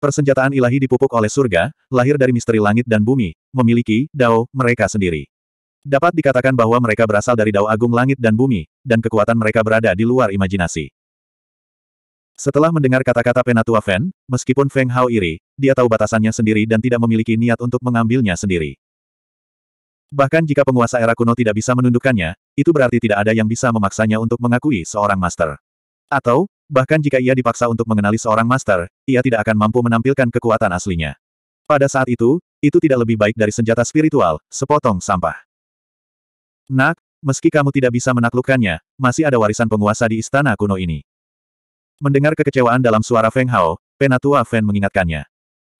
Persenjataan ilahi dipupuk oleh surga, lahir dari misteri langit dan bumi, memiliki dao mereka sendiri. Dapat dikatakan bahwa mereka berasal dari dao agung langit dan bumi, dan kekuatan mereka berada di luar imajinasi. Setelah mendengar kata-kata Penatua Fen, meskipun Feng Hao iri, dia tahu batasannya sendiri dan tidak memiliki niat untuk mengambilnya sendiri. Bahkan jika penguasa era kuno tidak bisa menundukkannya, itu berarti tidak ada yang bisa memaksanya untuk mengakui seorang master. Atau, Bahkan jika ia dipaksa untuk mengenali seorang master, ia tidak akan mampu menampilkan kekuatan aslinya. Pada saat itu, itu tidak lebih baik dari senjata spiritual, sepotong sampah. Nak, meski kamu tidak bisa menaklukkannya, masih ada warisan penguasa di istana kuno ini. Mendengar kekecewaan dalam suara Feng Hao, Penatua Fen mengingatkannya.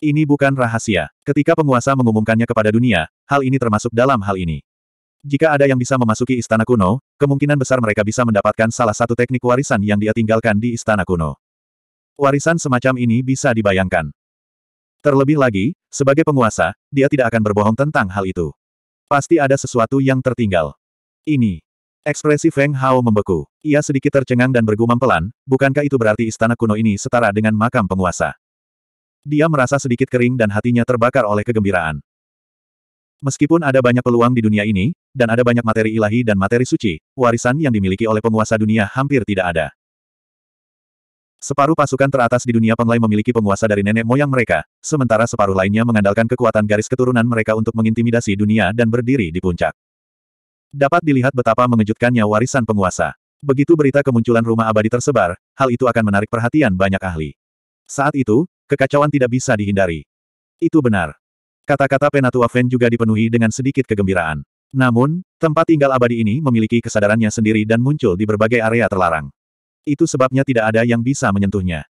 Ini bukan rahasia. Ketika penguasa mengumumkannya kepada dunia, hal ini termasuk dalam hal ini. Jika ada yang bisa memasuki istana kuno, kemungkinan besar mereka bisa mendapatkan salah satu teknik warisan yang dia tinggalkan di istana kuno. Warisan semacam ini bisa dibayangkan. Terlebih lagi, sebagai penguasa, dia tidak akan berbohong tentang hal itu. Pasti ada sesuatu yang tertinggal. Ini. Ekspresi Feng Hao membeku. Ia sedikit tercengang dan bergumam pelan, bukankah itu berarti istana kuno ini setara dengan makam penguasa? Dia merasa sedikit kering dan hatinya terbakar oleh kegembiraan. Meskipun ada banyak peluang di dunia ini, dan ada banyak materi ilahi dan materi suci, warisan yang dimiliki oleh penguasa dunia hampir tidak ada. Separuh pasukan teratas di dunia penglai memiliki penguasa dari nenek moyang mereka, sementara separuh lainnya mengandalkan kekuatan garis keturunan mereka untuk mengintimidasi dunia dan berdiri di puncak. Dapat dilihat betapa mengejutkannya warisan penguasa. Begitu berita kemunculan rumah abadi tersebar, hal itu akan menarik perhatian banyak ahli. Saat itu, kekacauan tidak bisa dihindari. Itu benar. Kata-kata Penatua Fen juga dipenuhi dengan sedikit kegembiraan. Namun, tempat tinggal abadi ini memiliki kesadarannya sendiri dan muncul di berbagai area terlarang. Itu sebabnya tidak ada yang bisa menyentuhnya.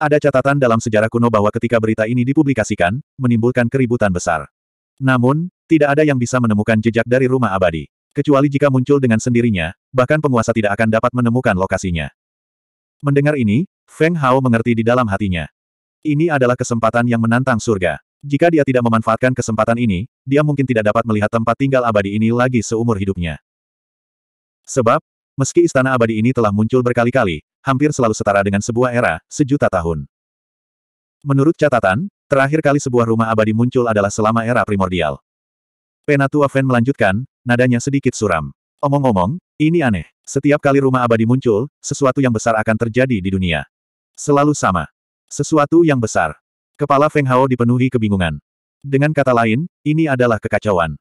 Ada catatan dalam sejarah kuno bahwa ketika berita ini dipublikasikan, menimbulkan keributan besar. Namun, tidak ada yang bisa menemukan jejak dari rumah abadi. Kecuali jika muncul dengan sendirinya, bahkan penguasa tidak akan dapat menemukan lokasinya. Mendengar ini, Feng Hao mengerti di dalam hatinya. Ini adalah kesempatan yang menantang surga. Jika dia tidak memanfaatkan kesempatan ini, dia mungkin tidak dapat melihat tempat tinggal abadi ini lagi seumur hidupnya. Sebab, meski istana abadi ini telah muncul berkali-kali, hampir selalu setara dengan sebuah era, sejuta tahun. Menurut catatan, terakhir kali sebuah rumah abadi muncul adalah selama era primordial. Penatua Fen melanjutkan, nadanya sedikit suram. Omong-omong, ini aneh. Setiap kali rumah abadi muncul, sesuatu yang besar akan terjadi di dunia. Selalu sama. Sesuatu yang besar. Kepala Feng Hao dipenuhi kebingungan. Dengan kata lain, ini adalah kekacauan.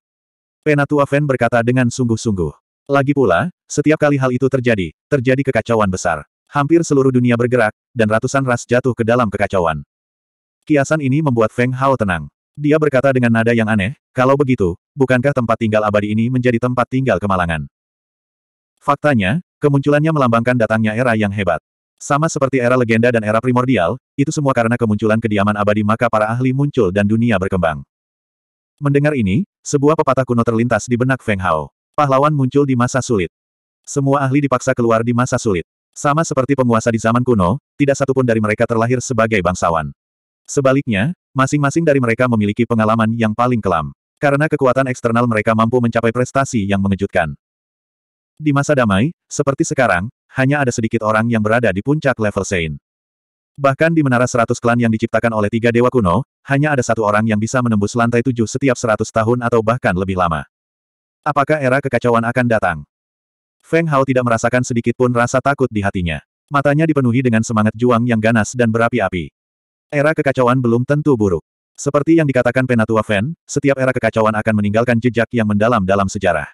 Penatua Fen berkata dengan sungguh-sungguh. Lagi pula, setiap kali hal itu terjadi, terjadi kekacauan besar. Hampir seluruh dunia bergerak, dan ratusan ras jatuh ke dalam kekacauan. Kiasan ini membuat Feng Hao tenang. Dia berkata dengan nada yang aneh, kalau begitu, bukankah tempat tinggal abadi ini menjadi tempat tinggal kemalangan? Faktanya, kemunculannya melambangkan datangnya era yang hebat. Sama seperti era legenda dan era primordial, itu semua karena kemunculan kediaman abadi maka para ahli muncul dan dunia berkembang. Mendengar ini, sebuah pepatah kuno terlintas di benak Feng Hao. Pahlawan muncul di masa sulit. Semua ahli dipaksa keluar di masa sulit. Sama seperti penguasa di zaman kuno, tidak satupun dari mereka terlahir sebagai bangsawan. Sebaliknya, masing-masing dari mereka memiliki pengalaman yang paling kelam. Karena kekuatan eksternal mereka mampu mencapai prestasi yang mengejutkan. Di masa damai, seperti sekarang, hanya ada sedikit orang yang berada di puncak level Sein. Bahkan di menara seratus klan yang diciptakan oleh tiga dewa kuno, hanya ada satu orang yang bisa menembus lantai tujuh setiap seratus tahun atau bahkan lebih lama. Apakah era kekacauan akan datang? Feng Hao tidak merasakan sedikit pun rasa takut di hatinya. Matanya dipenuhi dengan semangat juang yang ganas dan berapi-api. Era kekacauan belum tentu buruk. Seperti yang dikatakan Penatua Fen, setiap era kekacauan akan meninggalkan jejak yang mendalam dalam sejarah.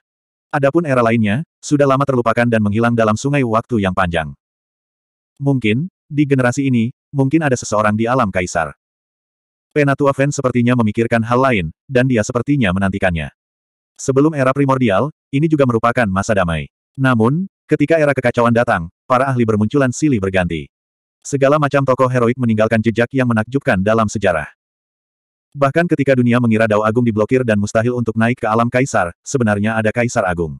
Adapun era lainnya, sudah lama terlupakan dan menghilang dalam sungai waktu yang panjang. Mungkin, di generasi ini, mungkin ada seseorang di alam kaisar. Penatua Fen sepertinya memikirkan hal lain, dan dia sepertinya menantikannya. Sebelum era primordial, ini juga merupakan masa damai. Namun, ketika era kekacauan datang, para ahli bermunculan silih berganti. Segala macam tokoh heroik meninggalkan jejak yang menakjubkan dalam sejarah. Bahkan ketika dunia mengira Dao Agung diblokir dan mustahil untuk naik ke alam kaisar, sebenarnya ada kaisar agung.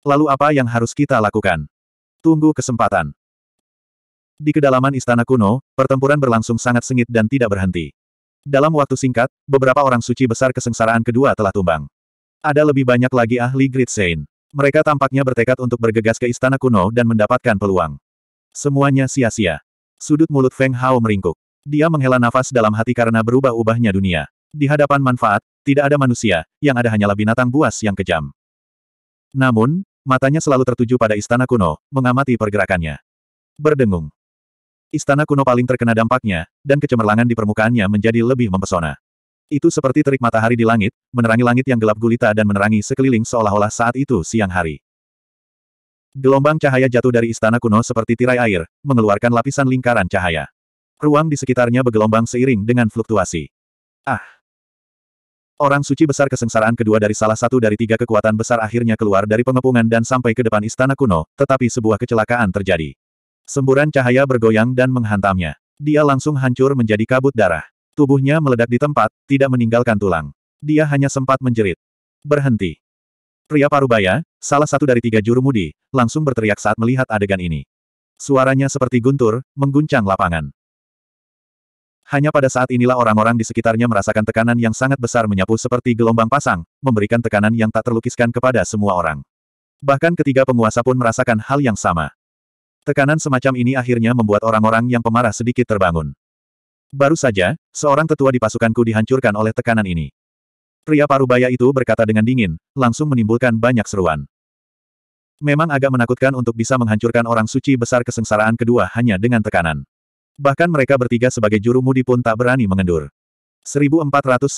Lalu apa yang harus kita lakukan? Tunggu kesempatan. Di kedalaman istana kuno, pertempuran berlangsung sangat sengit dan tidak berhenti. Dalam waktu singkat, beberapa orang suci besar kesengsaraan kedua telah tumbang. Ada lebih banyak lagi ahli Great Saint. Mereka tampaknya bertekad untuk bergegas ke istana kuno dan mendapatkan peluang. Semuanya sia-sia. Sudut mulut Feng Hao meringkuk. Dia menghela nafas dalam hati karena berubah-ubahnya dunia. Di hadapan manfaat, tidak ada manusia, yang ada hanyalah binatang buas yang kejam. Namun, matanya selalu tertuju pada istana kuno, mengamati pergerakannya. Berdengung. Istana kuno paling terkena dampaknya, dan kecemerlangan di permukaannya menjadi lebih mempesona. Itu seperti terik matahari di langit, menerangi langit yang gelap gulita dan menerangi sekeliling seolah-olah saat itu siang hari. Gelombang cahaya jatuh dari istana kuno seperti tirai air, mengeluarkan lapisan lingkaran cahaya. Ruang di sekitarnya bergelombang seiring dengan fluktuasi. Ah! Orang suci besar kesengsaraan kedua dari salah satu dari tiga kekuatan besar akhirnya keluar dari pengepungan dan sampai ke depan istana kuno, tetapi sebuah kecelakaan terjadi. Semburan cahaya bergoyang dan menghantamnya. Dia langsung hancur menjadi kabut darah. Tubuhnya meledak di tempat, tidak meninggalkan tulang. Dia hanya sempat menjerit. Berhenti. Pria Parubaya, salah satu dari tiga juru mudi, langsung berteriak saat melihat adegan ini. Suaranya seperti guntur, mengguncang lapangan. Hanya pada saat inilah orang-orang di sekitarnya merasakan tekanan yang sangat besar menyapu seperti gelombang pasang, memberikan tekanan yang tak terlukiskan kepada semua orang. Bahkan ketiga penguasa pun merasakan hal yang sama. Tekanan semacam ini akhirnya membuat orang-orang yang pemarah sedikit terbangun. Baru saja, seorang tetua di pasukanku dihancurkan oleh tekanan ini. Pria parubaya itu berkata dengan dingin, langsung menimbulkan banyak seruan. Memang agak menakutkan untuk bisa menghancurkan orang suci besar kesengsaraan kedua hanya dengan tekanan. Bahkan mereka bertiga sebagai juru mudi pun tak berani mengendur. 1492.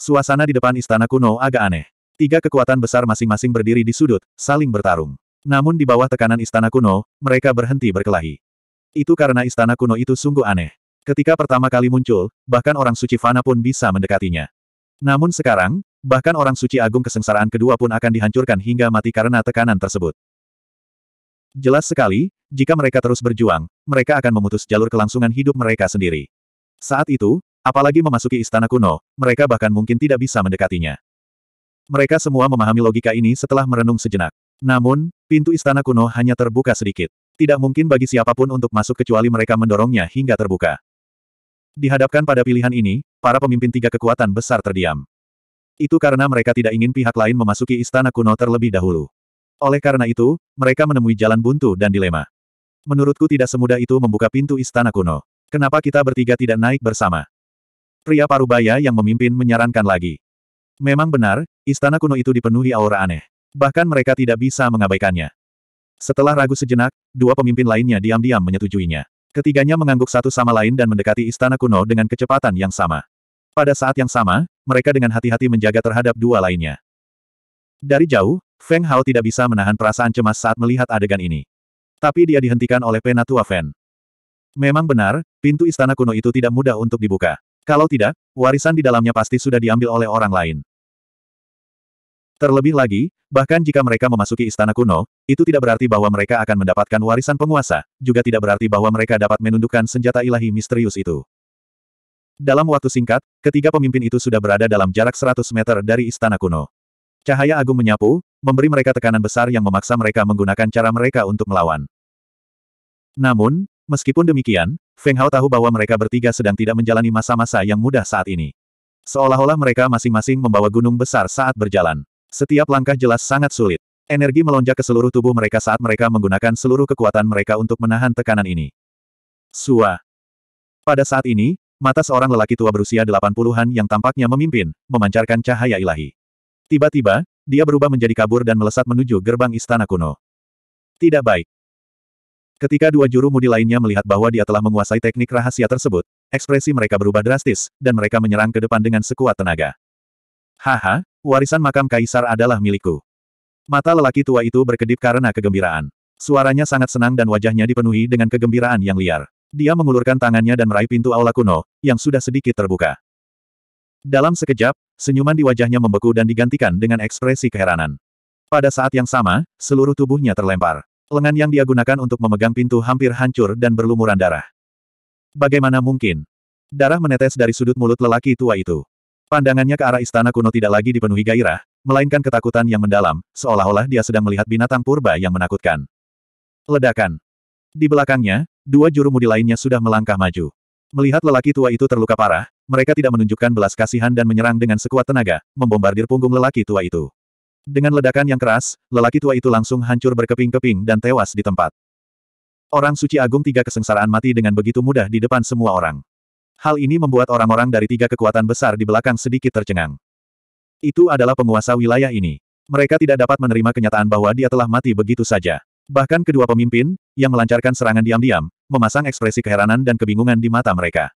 Suasana di depan istana kuno agak aneh. Tiga kekuatan besar masing-masing berdiri di sudut, saling bertarung. Namun di bawah tekanan istana kuno, mereka berhenti berkelahi. Itu karena istana kuno itu sungguh aneh. Ketika pertama kali muncul, bahkan orang suci Fana pun bisa mendekatinya. Namun sekarang, bahkan orang suci agung kesengsaraan kedua pun akan dihancurkan hingga mati karena tekanan tersebut. Jelas sekali, jika mereka terus berjuang, mereka akan memutus jalur kelangsungan hidup mereka sendiri. Saat itu, apalagi memasuki istana kuno, mereka bahkan mungkin tidak bisa mendekatinya. Mereka semua memahami logika ini setelah merenung sejenak. Namun, pintu istana kuno hanya terbuka sedikit. Tidak mungkin bagi siapapun untuk masuk kecuali mereka mendorongnya hingga terbuka. Dihadapkan pada pilihan ini, para pemimpin tiga kekuatan besar terdiam. Itu karena mereka tidak ingin pihak lain memasuki istana kuno terlebih dahulu. Oleh karena itu, mereka menemui jalan buntu dan dilema. Menurutku tidak semudah itu membuka pintu istana kuno. Kenapa kita bertiga tidak naik bersama? Pria parubaya yang memimpin menyarankan lagi. Memang benar, istana kuno itu dipenuhi aura aneh. Bahkan mereka tidak bisa mengabaikannya. Setelah ragu sejenak, dua pemimpin lainnya diam-diam menyetujuinya. Ketiganya mengangguk satu sama lain dan mendekati istana kuno dengan kecepatan yang sama. Pada saat yang sama, mereka dengan hati-hati menjaga terhadap dua lainnya. Dari jauh, Feng Hao tidak bisa menahan perasaan cemas saat melihat adegan ini. Tapi dia dihentikan oleh Penatua Fen. Memang benar, pintu istana kuno itu tidak mudah untuk dibuka. Kalau tidak, warisan di dalamnya pasti sudah diambil oleh orang lain. Terlebih lagi, bahkan jika mereka memasuki istana kuno, itu tidak berarti bahwa mereka akan mendapatkan warisan penguasa, juga tidak berarti bahwa mereka dapat menundukkan senjata ilahi misterius itu. Dalam waktu singkat, ketiga pemimpin itu sudah berada dalam jarak 100 meter dari istana kuno. Cahaya agung menyapu, memberi mereka tekanan besar yang memaksa mereka menggunakan cara mereka untuk melawan. Namun, meskipun demikian, Feng Hao tahu bahwa mereka bertiga sedang tidak menjalani masa-masa yang mudah saat ini. Seolah-olah mereka masing-masing membawa gunung besar saat berjalan. Setiap langkah jelas sangat sulit. Energi melonjak ke seluruh tubuh mereka saat mereka menggunakan seluruh kekuatan mereka untuk menahan tekanan ini. Sua. Pada saat ini, mata seorang lelaki tua berusia 80-an yang tampaknya memimpin, memancarkan cahaya ilahi. Tiba-tiba, dia berubah menjadi kabur dan melesat menuju gerbang istana kuno. Tidak baik. Ketika dua juru mudi lainnya melihat bahwa dia telah menguasai teknik rahasia tersebut, ekspresi mereka berubah drastis, dan mereka menyerang ke depan dengan sekuat tenaga. Haha, warisan makam kaisar adalah milikku. Mata lelaki tua itu berkedip karena kegembiraan. Suaranya sangat senang dan wajahnya dipenuhi dengan kegembiraan yang liar. Dia mengulurkan tangannya dan meraih pintu aula kuno, yang sudah sedikit terbuka. Dalam sekejap, Senyuman di wajahnya membeku dan digantikan dengan ekspresi keheranan. Pada saat yang sama, seluruh tubuhnya terlempar. Lengan yang dia gunakan untuk memegang pintu hampir hancur dan berlumuran darah. Bagaimana mungkin? Darah menetes dari sudut mulut lelaki tua itu. Pandangannya ke arah istana kuno tidak lagi dipenuhi gairah, melainkan ketakutan yang mendalam, seolah-olah dia sedang melihat binatang purba yang menakutkan. Ledakan. Di belakangnya, dua juru mudi lainnya sudah melangkah maju. Melihat lelaki tua itu terluka parah, mereka tidak menunjukkan belas kasihan dan menyerang dengan sekuat tenaga, membombardir punggung lelaki tua itu. Dengan ledakan yang keras, lelaki tua itu langsung hancur berkeping-keping dan tewas di tempat. Orang suci agung tiga kesengsaraan mati dengan begitu mudah di depan semua orang. Hal ini membuat orang-orang dari tiga kekuatan besar di belakang sedikit tercengang. Itu adalah penguasa wilayah ini. Mereka tidak dapat menerima kenyataan bahwa dia telah mati begitu saja. Bahkan kedua pemimpin, yang melancarkan serangan diam-diam, memasang ekspresi keheranan dan kebingungan di mata mereka.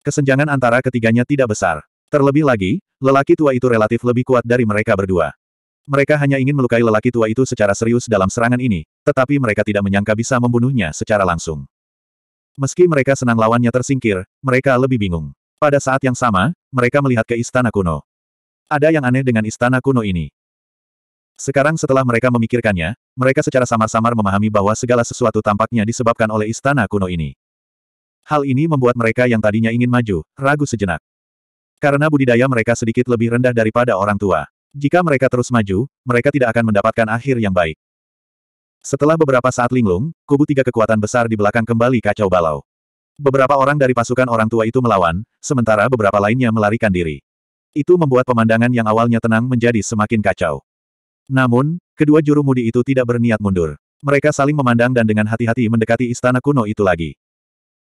Kesenjangan antara ketiganya tidak besar. Terlebih lagi, lelaki tua itu relatif lebih kuat dari mereka berdua. Mereka hanya ingin melukai lelaki tua itu secara serius dalam serangan ini, tetapi mereka tidak menyangka bisa membunuhnya secara langsung. Meski mereka senang lawannya tersingkir, mereka lebih bingung. Pada saat yang sama, mereka melihat ke istana kuno. Ada yang aneh dengan istana kuno ini. Sekarang setelah mereka memikirkannya, mereka secara samar-samar memahami bahwa segala sesuatu tampaknya disebabkan oleh istana kuno ini. Hal ini membuat mereka yang tadinya ingin maju, ragu sejenak. Karena budidaya mereka sedikit lebih rendah daripada orang tua. Jika mereka terus maju, mereka tidak akan mendapatkan akhir yang baik. Setelah beberapa saat linglung, kubu tiga kekuatan besar di belakang kembali kacau balau. Beberapa orang dari pasukan orang tua itu melawan, sementara beberapa lainnya melarikan diri. Itu membuat pemandangan yang awalnya tenang menjadi semakin kacau. Namun, kedua juru mudi itu tidak berniat mundur. Mereka saling memandang dan dengan hati-hati mendekati istana kuno itu lagi.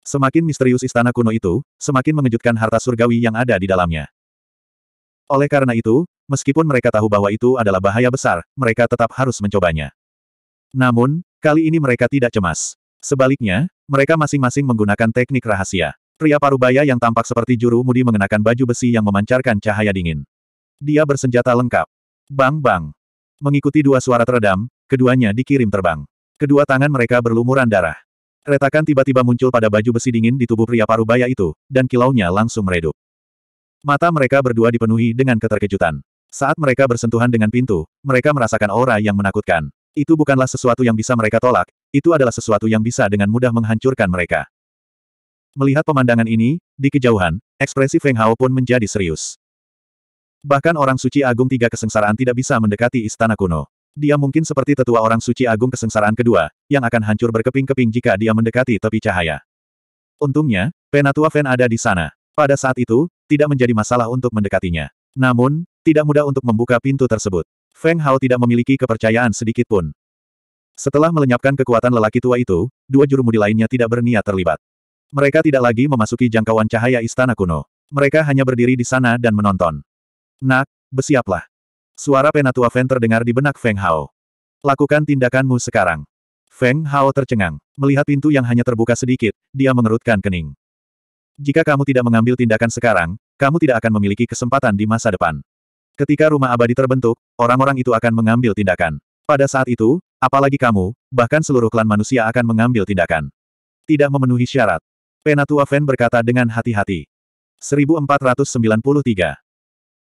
Semakin misterius istana kuno itu, semakin mengejutkan harta surgawi yang ada di dalamnya. Oleh karena itu, meskipun mereka tahu bahwa itu adalah bahaya besar, mereka tetap harus mencobanya. Namun, kali ini mereka tidak cemas. Sebaliknya, mereka masing-masing menggunakan teknik rahasia. Pria parubaya yang tampak seperti juru mudi mengenakan baju besi yang memancarkan cahaya dingin. Dia bersenjata lengkap. Bang-bang. Mengikuti dua suara teredam, keduanya dikirim terbang. Kedua tangan mereka berlumuran darah. Retakan tiba-tiba muncul pada baju besi dingin di tubuh pria parubaya itu, dan kilaunya langsung meredup. Mata mereka berdua dipenuhi dengan keterkejutan. Saat mereka bersentuhan dengan pintu, mereka merasakan aura yang menakutkan. Itu bukanlah sesuatu yang bisa mereka tolak, itu adalah sesuatu yang bisa dengan mudah menghancurkan mereka. Melihat pemandangan ini, di kejauhan, ekspresi Feng Hao pun menjadi serius. Bahkan orang suci agung tiga kesengsaraan tidak bisa mendekati istana kuno. Dia mungkin seperti tetua orang suci agung kesengsaraan kedua, yang akan hancur berkeping-keping jika dia mendekati tepi cahaya. Untungnya, Penatua Fen ada di sana. Pada saat itu, tidak menjadi masalah untuk mendekatinya. Namun, tidak mudah untuk membuka pintu tersebut. Feng Hao tidak memiliki kepercayaan sedikit pun. Setelah melenyapkan kekuatan lelaki tua itu, dua juru jurumudi lainnya tidak berniat terlibat. Mereka tidak lagi memasuki jangkauan cahaya istana kuno. Mereka hanya berdiri di sana dan menonton. Nak, bersiaplah. Suara penatua Feng terdengar di benak Feng Hao. Lakukan tindakanmu sekarang. Feng Hao tercengang. Melihat pintu yang hanya terbuka sedikit, dia mengerutkan kening. Jika kamu tidak mengambil tindakan sekarang, kamu tidak akan memiliki kesempatan di masa depan. Ketika rumah abadi terbentuk, orang-orang itu akan mengambil tindakan. Pada saat itu, apalagi kamu, bahkan seluruh klan manusia akan mengambil tindakan. Tidak memenuhi syarat. Penatua Feng berkata dengan hati-hati. 1493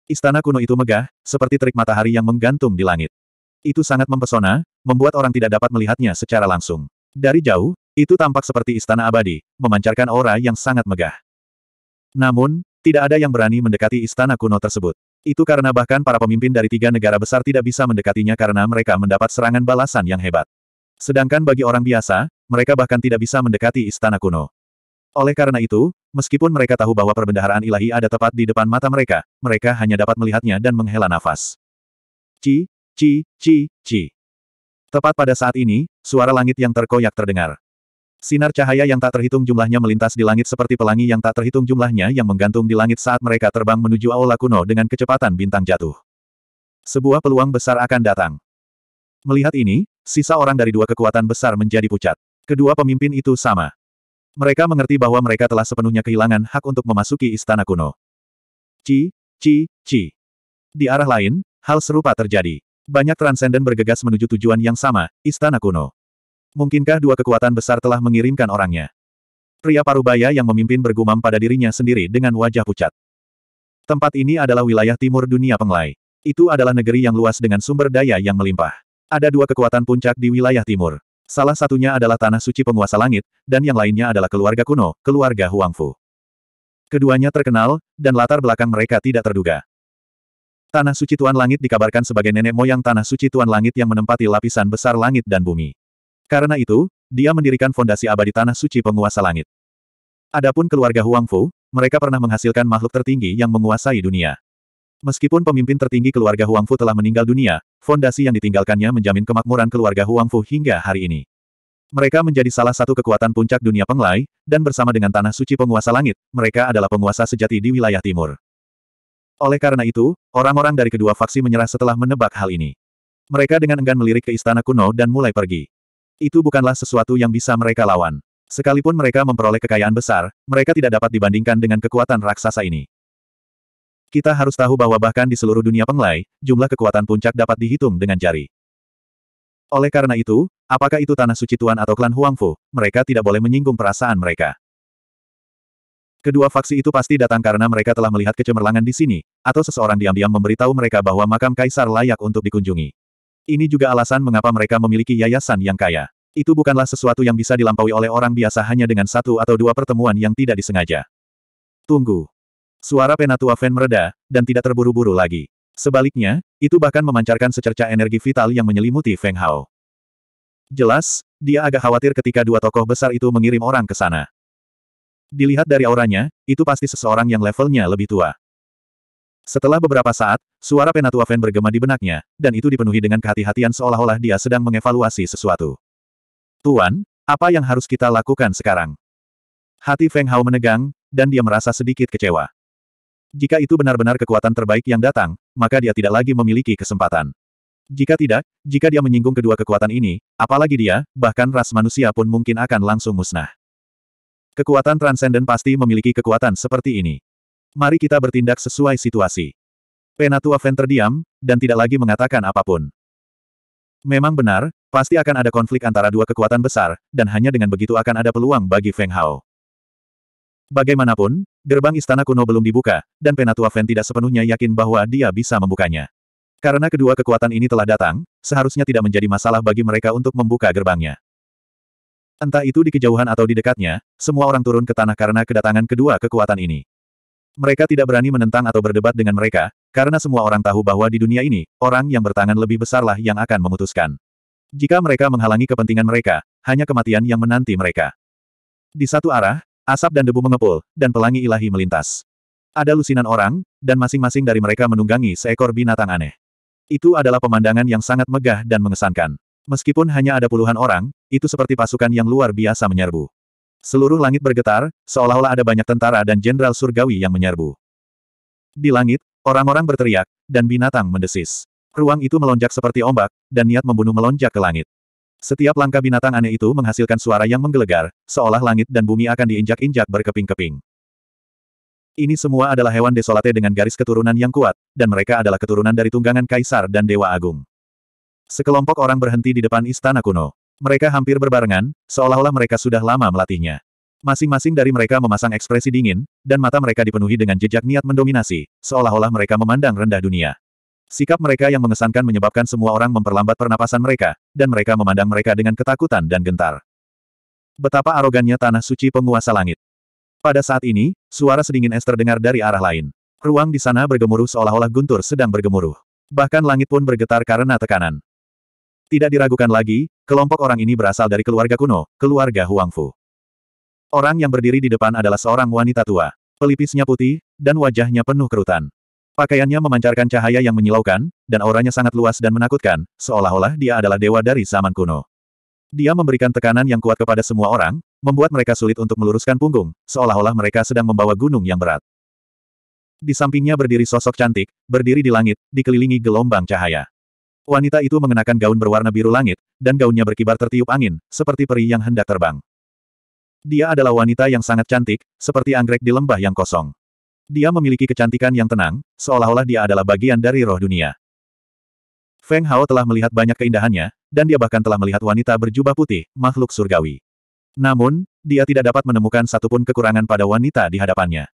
Istana kuno itu megah, seperti terik matahari yang menggantung di langit. Itu sangat mempesona, membuat orang tidak dapat melihatnya secara langsung. Dari jauh, itu tampak seperti istana abadi, memancarkan aura yang sangat megah. Namun, tidak ada yang berani mendekati istana kuno tersebut. Itu karena bahkan para pemimpin dari tiga negara besar tidak bisa mendekatinya karena mereka mendapat serangan balasan yang hebat. Sedangkan bagi orang biasa, mereka bahkan tidak bisa mendekati istana kuno. Oleh karena itu, meskipun mereka tahu bahwa perbendaharaan ilahi ada tepat di depan mata mereka, mereka hanya dapat melihatnya dan menghela nafas. Ci, ci, ci, ci. Tepat pada saat ini, suara langit yang terkoyak terdengar. Sinar cahaya yang tak terhitung jumlahnya melintas di langit seperti pelangi yang tak terhitung jumlahnya yang menggantung di langit saat mereka terbang menuju aula kuno dengan kecepatan bintang jatuh. Sebuah peluang besar akan datang. Melihat ini, sisa orang dari dua kekuatan besar menjadi pucat. Kedua pemimpin itu sama. Mereka mengerti bahwa mereka telah sepenuhnya kehilangan hak untuk memasuki istana kuno. Ci, ci, ci. Di arah lain, hal serupa terjadi. Banyak transenden bergegas menuju tujuan yang sama, istana kuno. Mungkinkah dua kekuatan besar telah mengirimkan orangnya? Pria parubaya yang memimpin bergumam pada dirinya sendiri dengan wajah pucat. Tempat ini adalah wilayah timur dunia penglai. Itu adalah negeri yang luas dengan sumber daya yang melimpah. Ada dua kekuatan puncak di wilayah timur. Salah satunya adalah Tanah Suci Penguasa Langit, dan yang lainnya adalah keluarga kuno, keluarga Huangfu. Keduanya terkenal, dan latar belakang mereka tidak terduga. Tanah Suci Tuan Langit dikabarkan sebagai nenek moyang Tanah Suci Tuan Langit yang menempati lapisan besar langit dan bumi. Karena itu, dia mendirikan fondasi abadi Tanah Suci Penguasa Langit. Adapun keluarga Huangfu, mereka pernah menghasilkan makhluk tertinggi yang menguasai dunia. Meskipun pemimpin tertinggi keluarga Huangfu telah meninggal dunia, fondasi yang ditinggalkannya menjamin kemakmuran keluarga Huangfu hingga hari ini. Mereka menjadi salah satu kekuatan puncak dunia penglai, dan bersama dengan Tanah Suci Penguasa Langit, mereka adalah penguasa sejati di wilayah timur. Oleh karena itu, orang-orang dari kedua faksi menyerah setelah menebak hal ini. Mereka dengan enggan melirik ke istana kuno dan mulai pergi. Itu bukanlah sesuatu yang bisa mereka lawan. Sekalipun mereka memperoleh kekayaan besar, mereka tidak dapat dibandingkan dengan kekuatan raksasa ini. Kita harus tahu bahwa bahkan di seluruh dunia penglai, jumlah kekuatan puncak dapat dihitung dengan jari. Oleh karena itu, apakah itu tanah suci Tuan atau klan Huangfu, mereka tidak boleh menyinggung perasaan mereka. Kedua faksi itu pasti datang karena mereka telah melihat kecemerlangan di sini, atau seseorang diam-diam memberitahu mereka bahwa makam kaisar layak untuk dikunjungi. Ini juga alasan mengapa mereka memiliki yayasan yang kaya. Itu bukanlah sesuatu yang bisa dilampaui oleh orang biasa hanya dengan satu atau dua pertemuan yang tidak disengaja. Tunggu, Suara penatua Fen mereda, dan tidak terburu-buru lagi. Sebaliknya, itu bahkan memancarkan secerca energi vital yang menyelimuti Feng Hao. Jelas, dia agak khawatir ketika dua tokoh besar itu mengirim orang ke sana. Dilihat dari auranya, itu pasti seseorang yang levelnya lebih tua. Setelah beberapa saat, suara penatua Fen bergema di benaknya, dan itu dipenuhi dengan kehati-hatian seolah-olah dia sedang mengevaluasi sesuatu. Tuan, apa yang harus kita lakukan sekarang? Hati Feng Hao menegang, dan dia merasa sedikit kecewa. Jika itu benar-benar kekuatan terbaik yang datang, maka dia tidak lagi memiliki kesempatan. Jika tidak, jika dia menyinggung kedua kekuatan ini, apalagi dia, bahkan ras manusia pun mungkin akan langsung musnah. Kekuatan Transcendent pasti memiliki kekuatan seperti ini. Mari kita bertindak sesuai situasi. Penatua Fen terdiam, dan tidak lagi mengatakan apapun. Memang benar, pasti akan ada konflik antara dua kekuatan besar, dan hanya dengan begitu akan ada peluang bagi Feng Hao. Bagaimanapun, gerbang istana kuno belum dibuka, dan Penatua Fen tidak sepenuhnya yakin bahwa dia bisa membukanya. Karena kedua kekuatan ini telah datang, seharusnya tidak menjadi masalah bagi mereka untuk membuka gerbangnya. Entah itu di kejauhan atau di dekatnya, semua orang turun ke tanah karena kedatangan kedua kekuatan ini. Mereka tidak berani menentang atau berdebat dengan mereka, karena semua orang tahu bahwa di dunia ini, orang yang bertangan lebih besarlah yang akan memutuskan. Jika mereka menghalangi kepentingan mereka, hanya kematian yang menanti mereka. Di satu arah, Asap dan debu mengepul, dan pelangi ilahi melintas. Ada lusinan orang, dan masing-masing dari mereka menunggangi seekor binatang aneh. Itu adalah pemandangan yang sangat megah dan mengesankan. Meskipun hanya ada puluhan orang, itu seperti pasukan yang luar biasa menyerbu. Seluruh langit bergetar, seolah-olah ada banyak tentara dan jenderal surgawi yang menyerbu. Di langit, orang-orang berteriak, dan binatang mendesis. Ruang itu melonjak seperti ombak, dan niat membunuh melonjak ke langit. Setiap langkah binatang aneh itu menghasilkan suara yang menggelegar, seolah langit dan bumi akan diinjak-injak berkeping-keping. Ini semua adalah hewan desolate dengan garis keturunan yang kuat, dan mereka adalah keturunan dari tunggangan kaisar dan dewa agung. Sekelompok orang berhenti di depan istana kuno. Mereka hampir berbarengan, seolah-olah mereka sudah lama melatihnya. Masing-masing dari mereka memasang ekspresi dingin, dan mata mereka dipenuhi dengan jejak niat mendominasi, seolah-olah mereka memandang rendah dunia. Sikap mereka yang mengesankan menyebabkan semua orang memperlambat pernapasan mereka, dan mereka memandang mereka dengan ketakutan dan gentar. Betapa arogannya tanah suci penguasa langit. Pada saat ini, suara sedingin es terdengar dari arah lain. Ruang di sana bergemuruh seolah-olah guntur sedang bergemuruh. Bahkan langit pun bergetar karena tekanan. Tidak diragukan lagi, kelompok orang ini berasal dari keluarga kuno, keluarga Huangfu. Orang yang berdiri di depan adalah seorang wanita tua. Pelipisnya putih, dan wajahnya penuh kerutan. Pakaiannya memancarkan cahaya yang menyilaukan, dan auranya sangat luas dan menakutkan, seolah-olah dia adalah dewa dari zaman kuno. Dia memberikan tekanan yang kuat kepada semua orang, membuat mereka sulit untuk meluruskan punggung, seolah-olah mereka sedang membawa gunung yang berat. Di sampingnya berdiri sosok cantik, berdiri di langit, dikelilingi gelombang cahaya. Wanita itu mengenakan gaun berwarna biru langit, dan gaunnya berkibar tertiup angin, seperti peri yang hendak terbang. Dia adalah wanita yang sangat cantik, seperti anggrek di lembah yang kosong. Dia memiliki kecantikan yang tenang, seolah-olah dia adalah bagian dari roh dunia. Feng Hao telah melihat banyak keindahannya, dan dia bahkan telah melihat wanita berjubah putih, makhluk surgawi. Namun, dia tidak dapat menemukan satupun kekurangan pada wanita di hadapannya.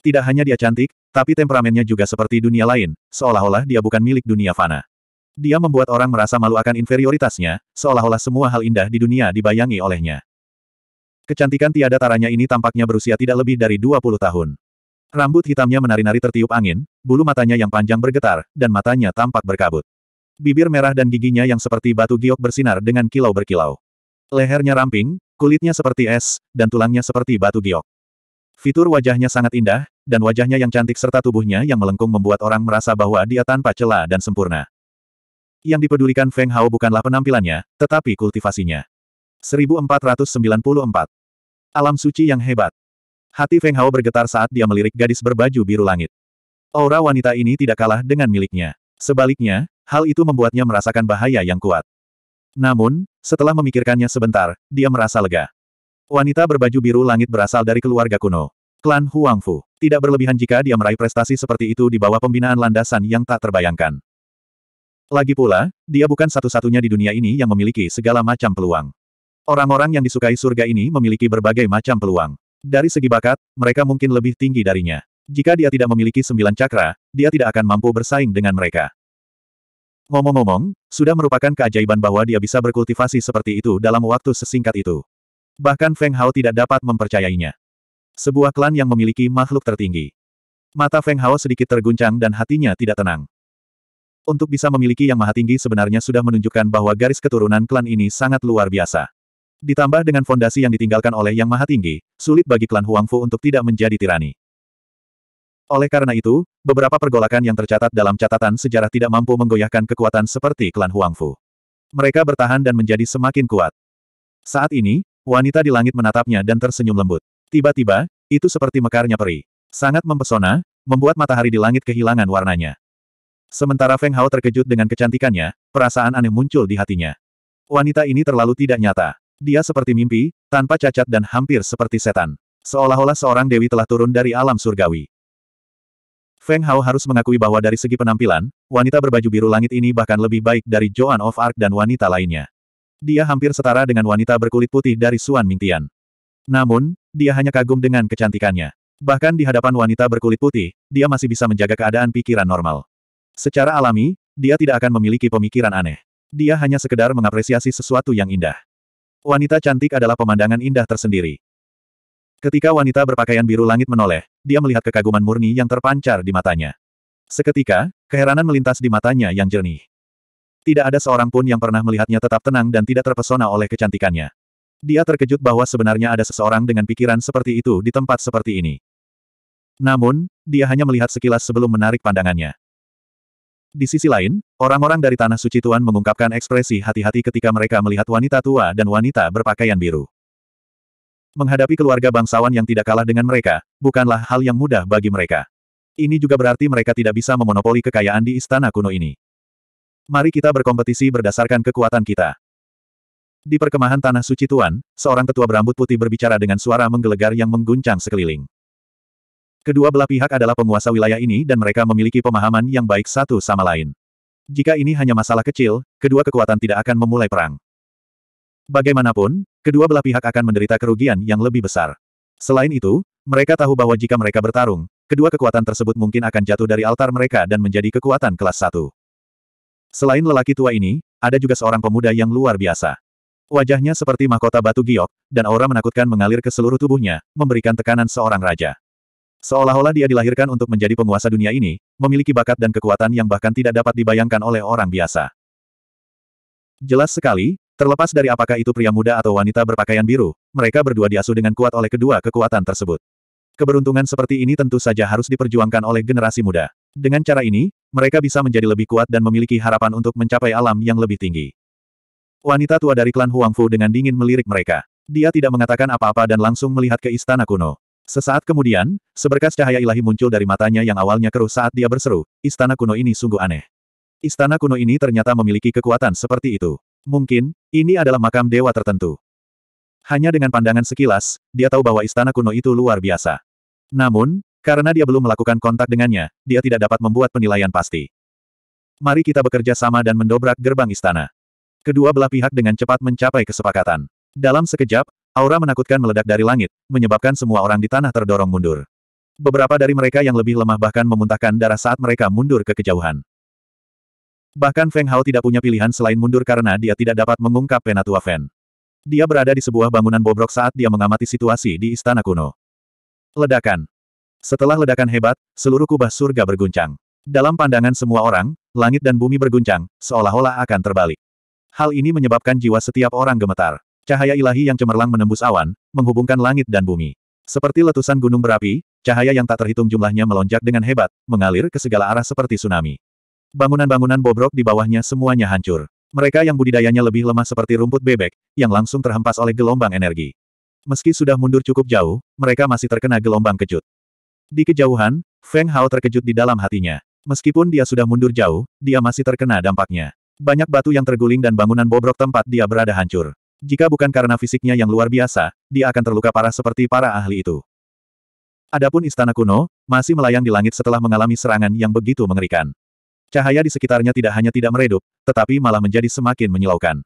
Tidak hanya dia cantik, tapi temperamennya juga seperti dunia lain, seolah-olah dia bukan milik dunia fana. Dia membuat orang merasa malu akan inferioritasnya, seolah-olah semua hal indah di dunia dibayangi olehnya. Kecantikan tiada taranya ini tampaknya berusia tidak lebih dari 20 tahun. Rambut hitamnya menari-nari tertiup angin, bulu matanya yang panjang bergetar, dan matanya tampak berkabut. Bibir merah dan giginya yang seperti batu giok bersinar dengan kilau berkilau. Lehernya ramping, kulitnya seperti es, dan tulangnya seperti batu giok. Fitur wajahnya sangat indah, dan wajahnya yang cantik serta tubuhnya yang melengkung membuat orang merasa bahwa dia tanpa celah dan sempurna. Yang dipedulikan Feng Hao bukanlah penampilannya, tetapi kultivasinya. 1494 Alam suci yang hebat Hati Feng Hao bergetar saat dia melirik gadis berbaju biru langit. Aura wanita ini tidak kalah dengan miliknya. Sebaliknya, hal itu membuatnya merasakan bahaya yang kuat. Namun, setelah memikirkannya sebentar, dia merasa lega. Wanita berbaju biru langit berasal dari keluarga kuno. Klan Huang Fu. Tidak berlebihan jika dia meraih prestasi seperti itu di bawah pembinaan landasan yang tak terbayangkan. Lagi pula, dia bukan satu-satunya di dunia ini yang memiliki segala macam peluang. Orang-orang yang disukai surga ini memiliki berbagai macam peluang. Dari segi bakat, mereka mungkin lebih tinggi darinya. Jika dia tidak memiliki sembilan cakra, dia tidak akan mampu bersaing dengan mereka. Ngomong-ngomong, sudah merupakan keajaiban bahwa dia bisa berkultivasi seperti itu dalam waktu sesingkat itu. Bahkan Feng Hao tidak dapat mempercayainya. Sebuah klan yang memiliki makhluk tertinggi. Mata Feng Hao sedikit terguncang dan hatinya tidak tenang. Untuk bisa memiliki yang maha tinggi sebenarnya sudah menunjukkan bahwa garis keturunan klan ini sangat luar biasa. Ditambah dengan fondasi yang ditinggalkan oleh Yang Maha Tinggi, sulit bagi klan Huangfu untuk tidak menjadi tirani. Oleh karena itu, beberapa pergolakan yang tercatat dalam catatan sejarah tidak mampu menggoyahkan kekuatan seperti klan Huangfu. Mereka bertahan dan menjadi semakin kuat. Saat ini, wanita di langit menatapnya dan tersenyum lembut. Tiba-tiba, itu seperti mekarnya peri. Sangat mempesona, membuat matahari di langit kehilangan warnanya. Sementara Feng Hao terkejut dengan kecantikannya, perasaan aneh muncul di hatinya. Wanita ini terlalu tidak nyata. Dia seperti mimpi, tanpa cacat dan hampir seperti setan. Seolah-olah seorang dewi telah turun dari alam surgawi. Feng Hao harus mengakui bahwa dari segi penampilan, wanita berbaju biru langit ini bahkan lebih baik dari Joan of Arc dan wanita lainnya. Dia hampir setara dengan wanita berkulit putih dari Suan Mingtian. Namun, dia hanya kagum dengan kecantikannya. Bahkan di hadapan wanita berkulit putih, dia masih bisa menjaga keadaan pikiran normal. Secara alami, dia tidak akan memiliki pemikiran aneh. Dia hanya sekedar mengapresiasi sesuatu yang indah. Wanita cantik adalah pemandangan indah tersendiri. Ketika wanita berpakaian biru langit menoleh, dia melihat kekaguman murni yang terpancar di matanya. Seketika, keheranan melintas di matanya yang jernih. Tidak ada seorang pun yang pernah melihatnya tetap tenang dan tidak terpesona oleh kecantikannya. Dia terkejut bahwa sebenarnya ada seseorang dengan pikiran seperti itu di tempat seperti ini. Namun, dia hanya melihat sekilas sebelum menarik pandangannya. Di sisi lain, orang-orang dari Tanah Suci Tuan mengungkapkan ekspresi hati-hati ketika mereka melihat wanita tua dan wanita berpakaian biru. Menghadapi keluarga bangsawan yang tidak kalah dengan mereka, bukanlah hal yang mudah bagi mereka. Ini juga berarti mereka tidak bisa memonopoli kekayaan di istana kuno ini. Mari kita berkompetisi berdasarkan kekuatan kita. Di perkemahan Tanah Suci Tuan, seorang tetua berambut putih berbicara dengan suara menggelegar yang mengguncang sekeliling. Kedua belah pihak adalah penguasa wilayah ini dan mereka memiliki pemahaman yang baik satu sama lain. Jika ini hanya masalah kecil, kedua kekuatan tidak akan memulai perang. Bagaimanapun, kedua belah pihak akan menderita kerugian yang lebih besar. Selain itu, mereka tahu bahwa jika mereka bertarung, kedua kekuatan tersebut mungkin akan jatuh dari altar mereka dan menjadi kekuatan kelas satu. Selain lelaki tua ini, ada juga seorang pemuda yang luar biasa. Wajahnya seperti mahkota batu giok, dan aura menakutkan mengalir ke seluruh tubuhnya, memberikan tekanan seorang raja. Seolah-olah dia dilahirkan untuk menjadi penguasa dunia ini, memiliki bakat dan kekuatan yang bahkan tidak dapat dibayangkan oleh orang biasa. Jelas sekali, terlepas dari apakah itu pria muda atau wanita berpakaian biru, mereka berdua diasuh dengan kuat oleh kedua kekuatan tersebut. Keberuntungan seperti ini tentu saja harus diperjuangkan oleh generasi muda. Dengan cara ini, mereka bisa menjadi lebih kuat dan memiliki harapan untuk mencapai alam yang lebih tinggi. Wanita tua dari klan Huangfu dengan dingin melirik mereka. Dia tidak mengatakan apa-apa dan langsung melihat ke istana kuno. Sesaat kemudian, seberkas cahaya ilahi muncul dari matanya yang awalnya keruh saat dia berseru, istana kuno ini sungguh aneh. Istana kuno ini ternyata memiliki kekuatan seperti itu. Mungkin, ini adalah makam dewa tertentu. Hanya dengan pandangan sekilas, dia tahu bahwa istana kuno itu luar biasa. Namun, karena dia belum melakukan kontak dengannya, dia tidak dapat membuat penilaian pasti. Mari kita bekerja sama dan mendobrak gerbang istana. Kedua belah pihak dengan cepat mencapai kesepakatan. Dalam sekejap, aura menakutkan meledak dari langit, menyebabkan semua orang di tanah terdorong mundur. Beberapa dari mereka yang lebih lemah bahkan memuntahkan darah saat mereka mundur ke kejauhan. Bahkan Feng Hao tidak punya pilihan selain mundur karena dia tidak dapat mengungkap Penatua Fen. Dia berada di sebuah bangunan bobrok saat dia mengamati situasi di istana kuno. Ledakan. Setelah ledakan hebat, seluruh kubah surga berguncang. Dalam pandangan semua orang, langit dan bumi berguncang, seolah-olah akan terbalik. Hal ini menyebabkan jiwa setiap orang gemetar. Cahaya ilahi yang cemerlang menembus awan, menghubungkan langit dan bumi. Seperti letusan gunung berapi, cahaya yang tak terhitung jumlahnya melonjak dengan hebat, mengalir ke segala arah seperti tsunami. Bangunan-bangunan bobrok di bawahnya semuanya hancur. Mereka yang budidayanya lebih lemah seperti rumput bebek, yang langsung terhempas oleh gelombang energi. Meski sudah mundur cukup jauh, mereka masih terkena gelombang kejut. Di kejauhan, Feng Hao terkejut di dalam hatinya. Meskipun dia sudah mundur jauh, dia masih terkena dampaknya. Banyak batu yang terguling dan bangunan bobrok tempat dia berada hancur. Jika bukan karena fisiknya yang luar biasa, dia akan terluka parah seperti para ahli itu. Adapun istana kuno, masih melayang di langit setelah mengalami serangan yang begitu mengerikan. Cahaya di sekitarnya tidak hanya tidak meredup, tetapi malah menjadi semakin menyilaukan.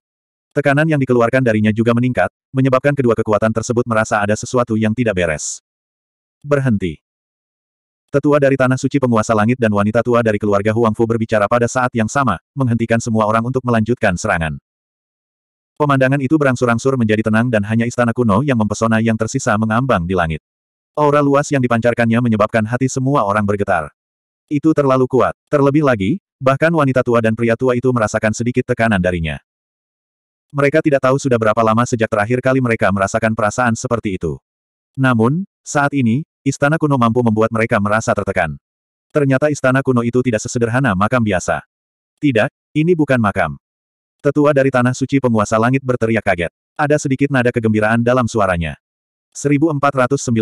Tekanan yang dikeluarkan darinya juga meningkat, menyebabkan kedua kekuatan tersebut merasa ada sesuatu yang tidak beres. Berhenti. Tetua dari Tanah Suci Penguasa Langit dan wanita tua dari keluarga Huangfu berbicara pada saat yang sama, menghentikan semua orang untuk melanjutkan serangan. Pemandangan itu berangsur-angsur menjadi tenang dan hanya istana kuno yang mempesona yang tersisa mengambang di langit. Aura luas yang dipancarkannya menyebabkan hati semua orang bergetar. Itu terlalu kuat. Terlebih lagi, bahkan wanita tua dan pria tua itu merasakan sedikit tekanan darinya. Mereka tidak tahu sudah berapa lama sejak terakhir kali mereka merasakan perasaan seperti itu. Namun, saat ini, istana kuno mampu membuat mereka merasa tertekan. Ternyata istana kuno itu tidak sesederhana makam biasa. Tidak, ini bukan makam. Tetua dari Tanah Suci Penguasa Langit berteriak kaget. Ada sedikit nada kegembiraan dalam suaranya. 1495.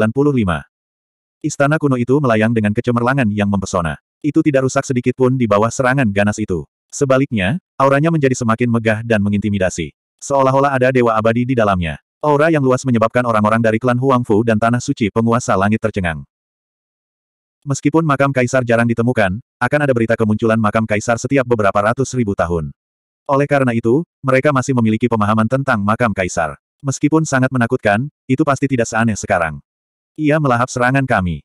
Istana kuno itu melayang dengan kecemerlangan yang mempesona. Itu tidak rusak sedikit pun di bawah serangan ganas itu. Sebaliknya, auranya menjadi semakin megah dan mengintimidasi. Seolah-olah ada dewa abadi di dalamnya. Aura yang luas menyebabkan orang-orang dari klan Huangfu dan Tanah Suci Penguasa Langit tercengang. Meskipun makam kaisar jarang ditemukan, akan ada berita kemunculan makam kaisar setiap beberapa ratus ribu tahun. Oleh karena itu, mereka masih memiliki pemahaman tentang makam kaisar. Meskipun sangat menakutkan, itu pasti tidak seaneh sekarang. Ia melahap serangan kami.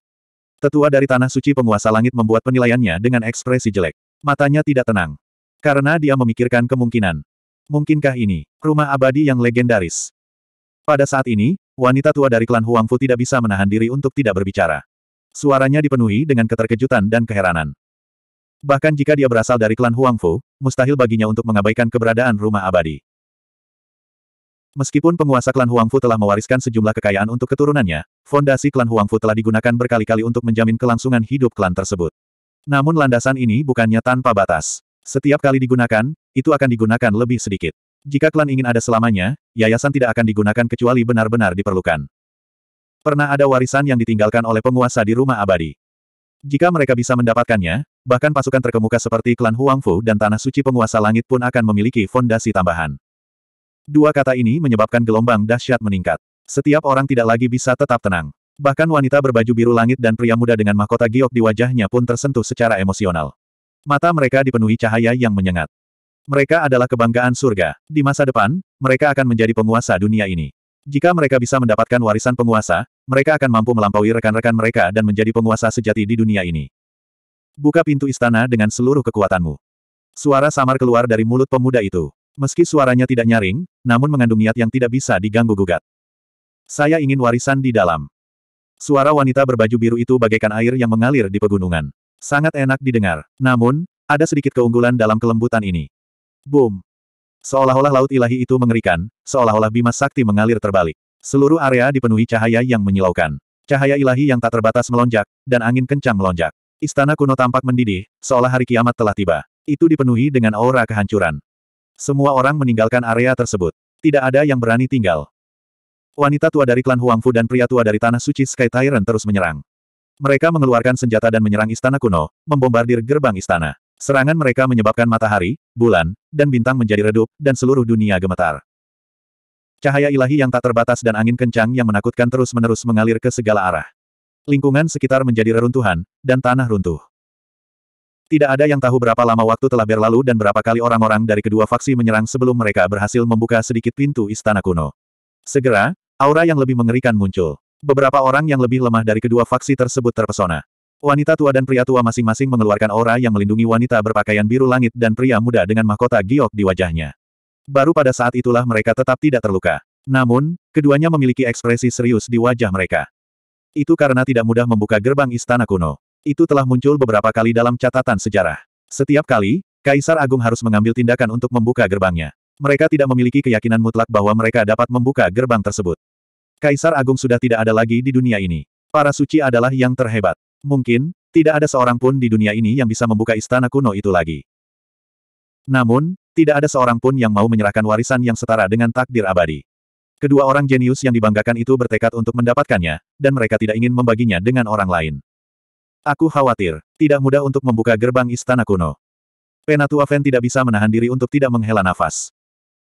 Tetua dari Tanah Suci Penguasa Langit membuat penilaiannya dengan ekspresi jelek. Matanya tidak tenang. Karena dia memikirkan kemungkinan. Mungkinkah ini, rumah abadi yang legendaris? Pada saat ini, wanita tua dari klan Huangfu tidak bisa menahan diri untuk tidak berbicara. Suaranya dipenuhi dengan keterkejutan dan keheranan. Bahkan jika dia berasal dari klan Huangfu, mustahil baginya untuk mengabaikan keberadaan rumah abadi. Meskipun penguasa klan Huangfu telah mewariskan sejumlah kekayaan untuk keturunannya, fondasi klan Huangfu telah digunakan berkali-kali untuk menjamin kelangsungan hidup klan tersebut. Namun landasan ini bukannya tanpa batas. Setiap kali digunakan, itu akan digunakan lebih sedikit. Jika klan ingin ada selamanya, yayasan tidak akan digunakan kecuali benar-benar diperlukan. Pernah ada warisan yang ditinggalkan oleh penguasa di rumah abadi. Jika mereka bisa mendapatkannya, bahkan pasukan terkemuka seperti klan Huangfu dan Tanah Suci Penguasa Langit pun akan memiliki fondasi tambahan. Dua kata ini menyebabkan gelombang dahsyat meningkat. Setiap orang tidak lagi bisa tetap tenang. Bahkan wanita berbaju biru langit dan pria muda dengan mahkota giok di wajahnya pun tersentuh secara emosional. Mata mereka dipenuhi cahaya yang menyengat. Mereka adalah kebanggaan surga. Di masa depan, mereka akan menjadi penguasa dunia ini. Jika mereka bisa mendapatkan warisan penguasa, mereka akan mampu melampaui rekan-rekan mereka dan menjadi penguasa sejati di dunia ini. Buka pintu istana dengan seluruh kekuatanmu. Suara samar keluar dari mulut pemuda itu. Meski suaranya tidak nyaring, namun mengandung niat yang tidak bisa diganggu-gugat. Saya ingin warisan di dalam. Suara wanita berbaju biru itu bagaikan air yang mengalir di pegunungan. Sangat enak didengar. Namun, ada sedikit keunggulan dalam kelembutan ini. Boom! Seolah-olah laut ilahi itu mengerikan, seolah-olah bima sakti mengalir terbalik. Seluruh area dipenuhi cahaya yang menyilaukan. Cahaya ilahi yang tak terbatas melonjak, dan angin kencang melonjak. Istana kuno tampak mendidih, seolah hari kiamat telah tiba. Itu dipenuhi dengan aura kehancuran. Semua orang meninggalkan area tersebut. Tidak ada yang berani tinggal. Wanita tua dari klan Huangfu dan pria tua dari Tanah Suci Sky Tyrant terus menyerang. Mereka mengeluarkan senjata dan menyerang istana kuno, membombardir gerbang istana. Serangan mereka menyebabkan matahari, bulan, dan bintang menjadi redup, dan seluruh dunia gemetar. Cahaya ilahi yang tak terbatas dan angin kencang yang menakutkan terus-menerus mengalir ke segala arah. Lingkungan sekitar menjadi reruntuhan, dan tanah runtuh. Tidak ada yang tahu berapa lama waktu telah berlalu dan berapa kali orang-orang dari kedua faksi menyerang sebelum mereka berhasil membuka sedikit pintu istana kuno. Segera, aura yang lebih mengerikan muncul. Beberapa orang yang lebih lemah dari kedua faksi tersebut terpesona. Wanita tua dan pria tua masing-masing mengeluarkan aura yang melindungi wanita berpakaian biru langit dan pria muda dengan mahkota giok di wajahnya. Baru pada saat itulah mereka tetap tidak terluka. Namun, keduanya memiliki ekspresi serius di wajah mereka. Itu karena tidak mudah membuka gerbang istana kuno. Itu telah muncul beberapa kali dalam catatan sejarah. Setiap kali, Kaisar Agung harus mengambil tindakan untuk membuka gerbangnya. Mereka tidak memiliki keyakinan mutlak bahwa mereka dapat membuka gerbang tersebut. Kaisar Agung sudah tidak ada lagi di dunia ini. Para suci adalah yang terhebat. Mungkin, tidak ada seorang pun di dunia ini yang bisa membuka istana kuno itu lagi. Namun, tidak ada seorang pun yang mau menyerahkan warisan yang setara dengan takdir abadi. Kedua orang jenius yang dibanggakan itu bertekad untuk mendapatkannya, dan mereka tidak ingin membaginya dengan orang lain. Aku khawatir, tidak mudah untuk membuka gerbang istana kuno. Penatua Fen tidak bisa menahan diri untuk tidak menghela nafas.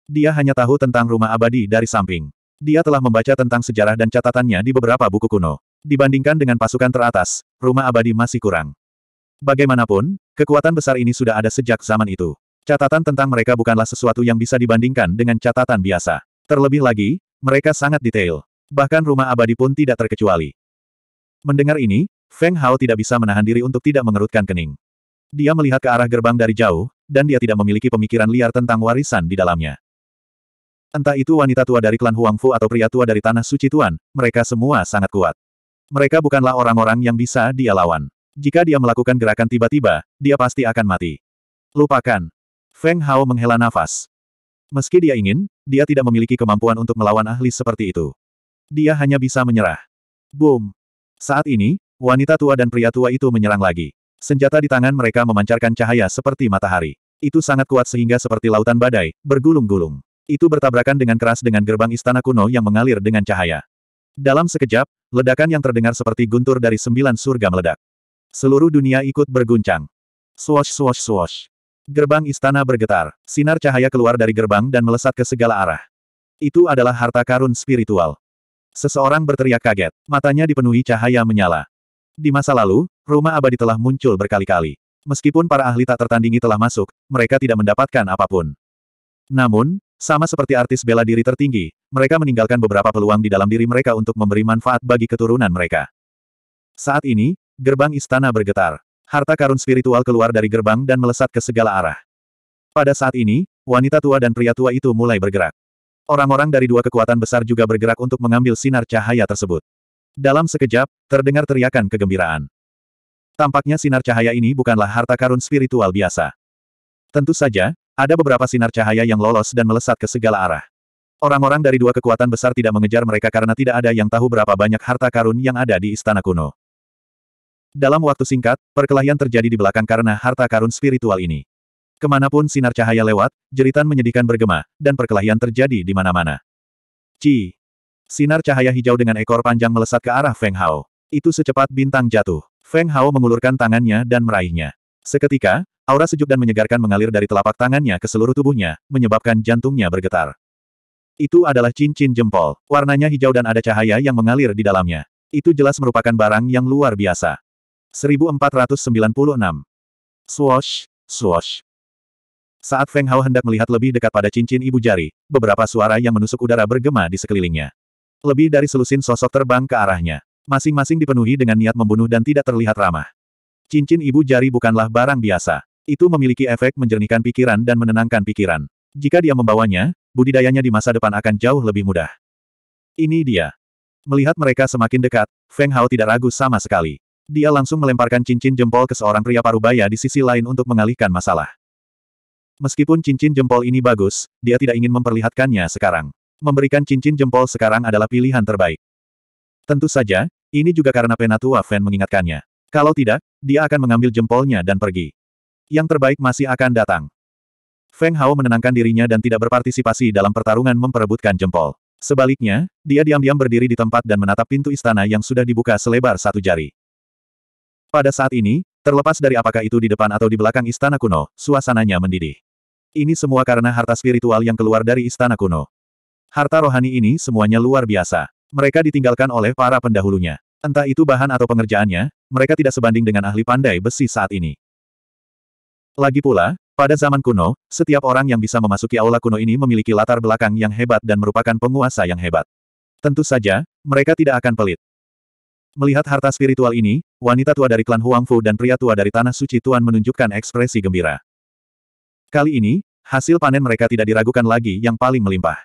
Dia hanya tahu tentang rumah abadi dari samping. Dia telah membaca tentang sejarah dan catatannya di beberapa buku kuno. Dibandingkan dengan pasukan teratas, rumah abadi masih kurang. Bagaimanapun, kekuatan besar ini sudah ada sejak zaman itu. Catatan tentang mereka bukanlah sesuatu yang bisa dibandingkan dengan catatan biasa. Terlebih lagi, mereka sangat detail. Bahkan rumah abadi pun tidak terkecuali. Mendengar ini, Feng Hao tidak bisa menahan diri untuk tidak mengerutkan kening. Dia melihat ke arah gerbang dari jauh, dan dia tidak memiliki pemikiran liar tentang warisan di dalamnya. Entah itu wanita tua dari klan Huangfu atau pria tua dari Tanah Suci Tuan, mereka semua sangat kuat. Mereka bukanlah orang-orang yang bisa dia lawan. Jika dia melakukan gerakan tiba-tiba, dia pasti akan mati. Lupakan. Feng Hao menghela nafas. Meski dia ingin, dia tidak memiliki kemampuan untuk melawan ahli seperti itu. Dia hanya bisa menyerah. Boom. Saat ini, wanita tua dan pria tua itu menyerang lagi. Senjata di tangan mereka memancarkan cahaya seperti matahari. Itu sangat kuat sehingga seperti lautan badai, bergulung-gulung. Itu bertabrakan dengan keras dengan gerbang istana kuno yang mengalir dengan cahaya. Dalam sekejap, ledakan yang terdengar seperti guntur dari sembilan surga meledak. Seluruh dunia ikut berguncang. Swash swash swash. Gerbang istana bergetar. Sinar cahaya keluar dari gerbang dan melesat ke segala arah. Itu adalah harta karun spiritual. Seseorang berteriak kaget. Matanya dipenuhi cahaya menyala. Di masa lalu, rumah abadi telah muncul berkali-kali. Meskipun para ahli tak tertandingi telah masuk, mereka tidak mendapatkan apapun. Namun, sama seperti artis bela diri tertinggi, mereka meninggalkan beberapa peluang di dalam diri mereka untuk memberi manfaat bagi keturunan mereka. Saat ini, gerbang istana bergetar. Harta karun spiritual keluar dari gerbang dan melesat ke segala arah. Pada saat ini, wanita tua dan pria tua itu mulai bergerak. Orang-orang dari dua kekuatan besar juga bergerak untuk mengambil sinar cahaya tersebut. Dalam sekejap, terdengar teriakan kegembiraan. Tampaknya sinar cahaya ini bukanlah harta karun spiritual biasa. Tentu saja, ada beberapa sinar cahaya yang lolos dan melesat ke segala arah. Orang-orang dari dua kekuatan besar tidak mengejar mereka karena tidak ada yang tahu berapa banyak harta karun yang ada di istana kuno. Dalam waktu singkat, perkelahian terjadi di belakang karena harta karun spiritual ini. Kemanapun sinar cahaya lewat, jeritan menyedihkan bergema, dan perkelahian terjadi di mana-mana. Ci! Sinar cahaya hijau dengan ekor panjang melesat ke arah Feng Hao. Itu secepat bintang jatuh. Feng Hao mengulurkan tangannya dan meraihnya. Seketika, aura sejuk dan menyegarkan mengalir dari telapak tangannya ke seluruh tubuhnya, menyebabkan jantungnya bergetar. Itu adalah cincin jempol. Warnanya hijau dan ada cahaya yang mengalir di dalamnya. Itu jelas merupakan barang yang luar biasa. 1496. Swash, swoosh. Saat Feng Hao hendak melihat lebih dekat pada cincin ibu jari, beberapa suara yang menusuk udara bergema di sekelilingnya. Lebih dari selusin sosok terbang ke arahnya. Masing-masing dipenuhi dengan niat membunuh dan tidak terlihat ramah. Cincin ibu jari bukanlah barang biasa. Itu memiliki efek menjernihkan pikiran dan menenangkan pikiran. Jika dia membawanya, budidayanya di masa depan akan jauh lebih mudah. Ini dia. Melihat mereka semakin dekat, Feng Hao tidak ragu sama sekali. Dia langsung melemparkan cincin jempol ke seorang pria parubaya di sisi lain untuk mengalihkan masalah. Meskipun cincin jempol ini bagus, dia tidak ingin memperlihatkannya sekarang. Memberikan cincin jempol sekarang adalah pilihan terbaik. Tentu saja, ini juga karena Penatua Fan mengingatkannya. Kalau tidak, dia akan mengambil jempolnya dan pergi. Yang terbaik masih akan datang. Feng Hao menenangkan dirinya dan tidak berpartisipasi dalam pertarungan memperebutkan jempol. Sebaliknya, dia diam-diam berdiri di tempat dan menatap pintu istana yang sudah dibuka selebar satu jari. Pada saat ini, terlepas dari apakah itu di depan atau di belakang istana kuno, suasananya mendidih. Ini semua karena harta spiritual yang keluar dari istana kuno. Harta rohani ini semuanya luar biasa. Mereka ditinggalkan oleh para pendahulunya. Entah itu bahan atau pengerjaannya, mereka tidak sebanding dengan ahli pandai besi saat ini. Lagi pula, pada zaman kuno, setiap orang yang bisa memasuki aula kuno ini memiliki latar belakang yang hebat dan merupakan penguasa yang hebat. Tentu saja, mereka tidak akan pelit. Melihat harta spiritual ini, wanita tua dari klan Huangfu dan pria tua dari Tanah Suci Tuan menunjukkan ekspresi gembira. Kali ini, hasil panen mereka tidak diragukan lagi yang paling melimpah.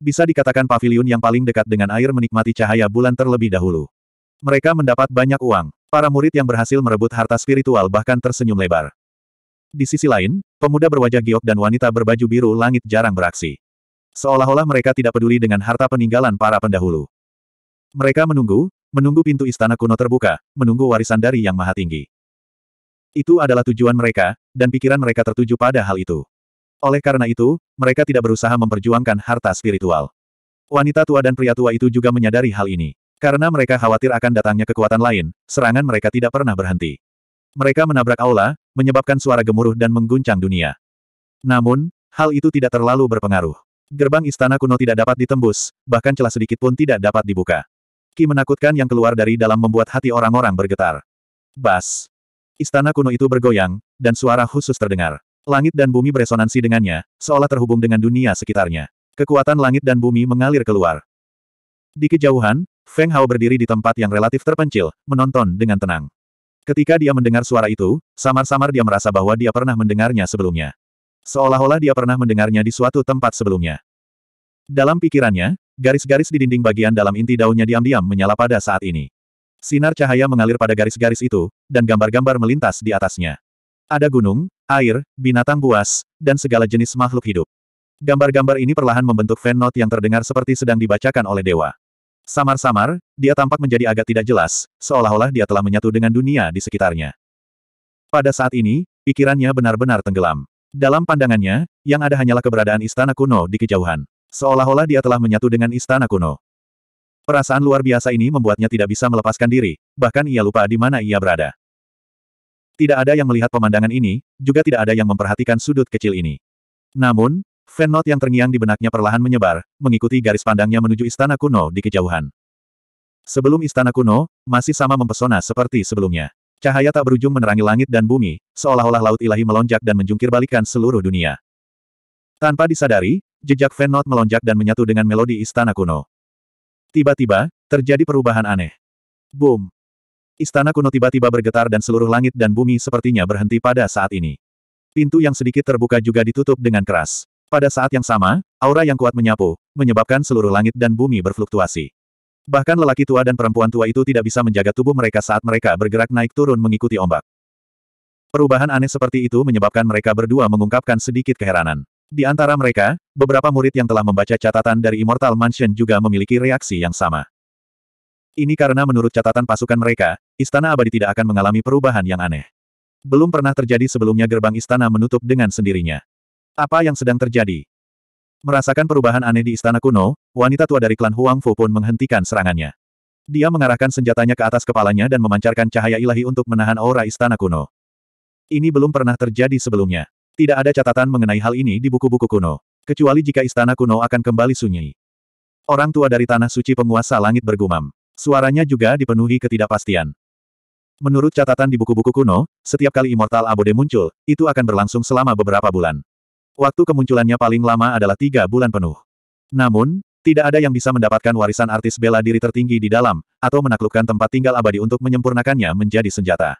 Bisa dikatakan pavilion yang paling dekat dengan air menikmati cahaya bulan terlebih dahulu. Mereka mendapat banyak uang. Para murid yang berhasil merebut harta spiritual bahkan tersenyum lebar. Di sisi lain, pemuda berwajah giok dan wanita berbaju biru langit jarang beraksi. Seolah-olah mereka tidak peduli dengan harta peninggalan para pendahulu. Mereka menunggu, menunggu pintu istana kuno terbuka, menunggu warisan dari Yang Maha Tinggi. Itu adalah tujuan mereka, dan pikiran mereka tertuju pada hal itu. Oleh karena itu, mereka tidak berusaha memperjuangkan harta spiritual. Wanita tua dan pria tua itu juga menyadari hal ini. Karena mereka khawatir akan datangnya kekuatan lain, serangan mereka tidak pernah berhenti. Mereka menabrak aula, menyebabkan suara gemuruh dan mengguncang dunia. Namun, hal itu tidak terlalu berpengaruh. Gerbang istana kuno tidak dapat ditembus, bahkan celah sedikit pun tidak dapat dibuka. Ki menakutkan yang keluar dari dalam membuat hati orang-orang bergetar. Bas. Istana kuno itu bergoyang, dan suara khusus terdengar. Langit dan bumi beresonansi dengannya, seolah terhubung dengan dunia sekitarnya. Kekuatan langit dan bumi mengalir keluar. Di kejauhan, Feng Hao berdiri di tempat yang relatif terpencil, menonton dengan tenang. Ketika dia mendengar suara itu, samar-samar dia merasa bahwa dia pernah mendengarnya sebelumnya. Seolah-olah dia pernah mendengarnya di suatu tempat sebelumnya. Dalam pikirannya, garis-garis di dinding bagian dalam inti daunnya diam-diam menyala pada saat ini. Sinar cahaya mengalir pada garis-garis itu, dan gambar-gambar melintas di atasnya. Ada gunung, air, binatang buas, dan segala jenis makhluk hidup. Gambar-gambar ini perlahan membentuk fan note yang terdengar seperti sedang dibacakan oleh dewa. Samar-samar, dia tampak menjadi agak tidak jelas, seolah-olah dia telah menyatu dengan dunia di sekitarnya. Pada saat ini, pikirannya benar-benar tenggelam. Dalam pandangannya, yang ada hanyalah keberadaan istana kuno di kejauhan. Seolah-olah dia telah menyatu dengan istana kuno. Perasaan luar biasa ini membuatnya tidak bisa melepaskan diri, bahkan ia lupa di mana ia berada. Tidak ada yang melihat pemandangan ini, juga tidak ada yang memperhatikan sudut kecil ini. Namun, Fennot yang terngiang di benaknya perlahan menyebar, mengikuti garis pandangnya menuju istana kuno di kejauhan. Sebelum istana kuno, masih sama mempesona seperti sebelumnya. Cahaya tak berujung menerangi langit dan bumi, seolah-olah laut ilahi melonjak dan menjungkirbalikan seluruh dunia. Tanpa disadari, jejak Fennot melonjak dan menyatu dengan melodi istana kuno. Tiba-tiba, terjadi perubahan aneh. Boom! Istana kuno tiba-tiba bergetar dan seluruh langit dan bumi sepertinya berhenti pada saat ini. Pintu yang sedikit terbuka juga ditutup dengan keras. Pada saat yang sama, aura yang kuat menyapu, menyebabkan seluruh langit dan bumi berfluktuasi. Bahkan lelaki tua dan perempuan tua itu tidak bisa menjaga tubuh mereka saat mereka bergerak naik turun mengikuti ombak. Perubahan aneh seperti itu menyebabkan mereka berdua mengungkapkan sedikit keheranan. Di antara mereka, beberapa murid yang telah membaca catatan dari Immortal Mansion juga memiliki reaksi yang sama. Ini karena menurut catatan pasukan mereka, Istana Abadi tidak akan mengalami perubahan yang aneh. Belum pernah terjadi sebelumnya gerbang istana menutup dengan sendirinya. Apa yang sedang terjadi? Merasakan perubahan aneh di istana kuno, wanita tua dari klan Huang Fu pun menghentikan serangannya. Dia mengarahkan senjatanya ke atas kepalanya dan memancarkan cahaya ilahi untuk menahan aura istana kuno. Ini belum pernah terjadi sebelumnya. Tidak ada catatan mengenai hal ini di buku-buku kuno. Kecuali jika istana kuno akan kembali sunyi. Orang tua dari tanah suci penguasa langit bergumam. Suaranya juga dipenuhi ketidakpastian. Menurut catatan di buku-buku kuno, setiap kali Immortal Abode muncul, itu akan berlangsung selama beberapa bulan. Waktu kemunculannya paling lama adalah tiga bulan penuh. Namun, tidak ada yang bisa mendapatkan warisan artis bela diri tertinggi di dalam, atau menaklukkan tempat tinggal abadi untuk menyempurnakannya menjadi senjata.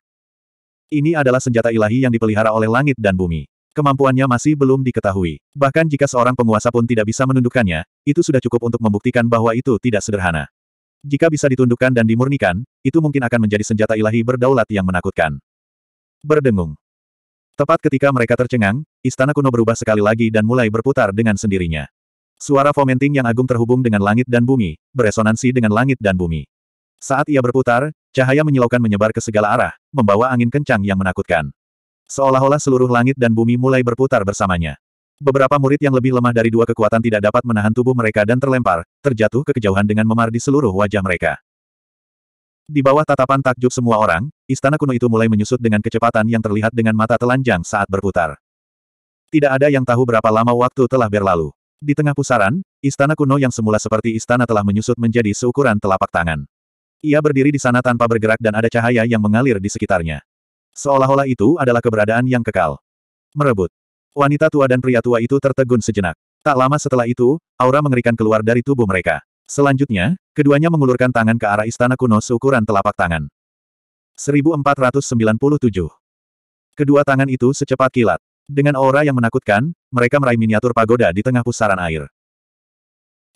Ini adalah senjata ilahi yang dipelihara oleh langit dan bumi. Kemampuannya masih belum diketahui. Bahkan jika seorang penguasa pun tidak bisa menundukkannya, itu sudah cukup untuk membuktikan bahwa itu tidak sederhana. Jika bisa ditundukkan dan dimurnikan, itu mungkin akan menjadi senjata ilahi berdaulat yang menakutkan. Berdengung. Tepat ketika mereka tercengang, istana kuno berubah sekali lagi dan mulai berputar dengan sendirinya. Suara fomenting yang agung terhubung dengan langit dan bumi, beresonansi dengan langit dan bumi. Saat ia berputar, cahaya menyilaukan menyebar ke segala arah, membawa angin kencang yang menakutkan. Seolah-olah seluruh langit dan bumi mulai berputar bersamanya. Beberapa murid yang lebih lemah dari dua kekuatan tidak dapat menahan tubuh mereka dan terlempar, terjatuh ke kejauhan dengan memar di seluruh wajah mereka. Di bawah tatapan takjub semua orang, istana kuno itu mulai menyusut dengan kecepatan yang terlihat dengan mata telanjang saat berputar. Tidak ada yang tahu berapa lama waktu telah berlalu. Di tengah pusaran, istana kuno yang semula seperti istana telah menyusut menjadi seukuran telapak tangan. Ia berdiri di sana tanpa bergerak dan ada cahaya yang mengalir di sekitarnya. Seolah-olah itu adalah keberadaan yang kekal. Merebut. Wanita tua dan pria tua itu tertegun sejenak. Tak lama setelah itu, aura mengerikan keluar dari tubuh mereka. Selanjutnya, keduanya mengulurkan tangan ke arah istana kuno seukuran telapak tangan. 1497. Kedua tangan itu secepat kilat. Dengan aura yang menakutkan, mereka meraih miniatur pagoda di tengah pusaran air.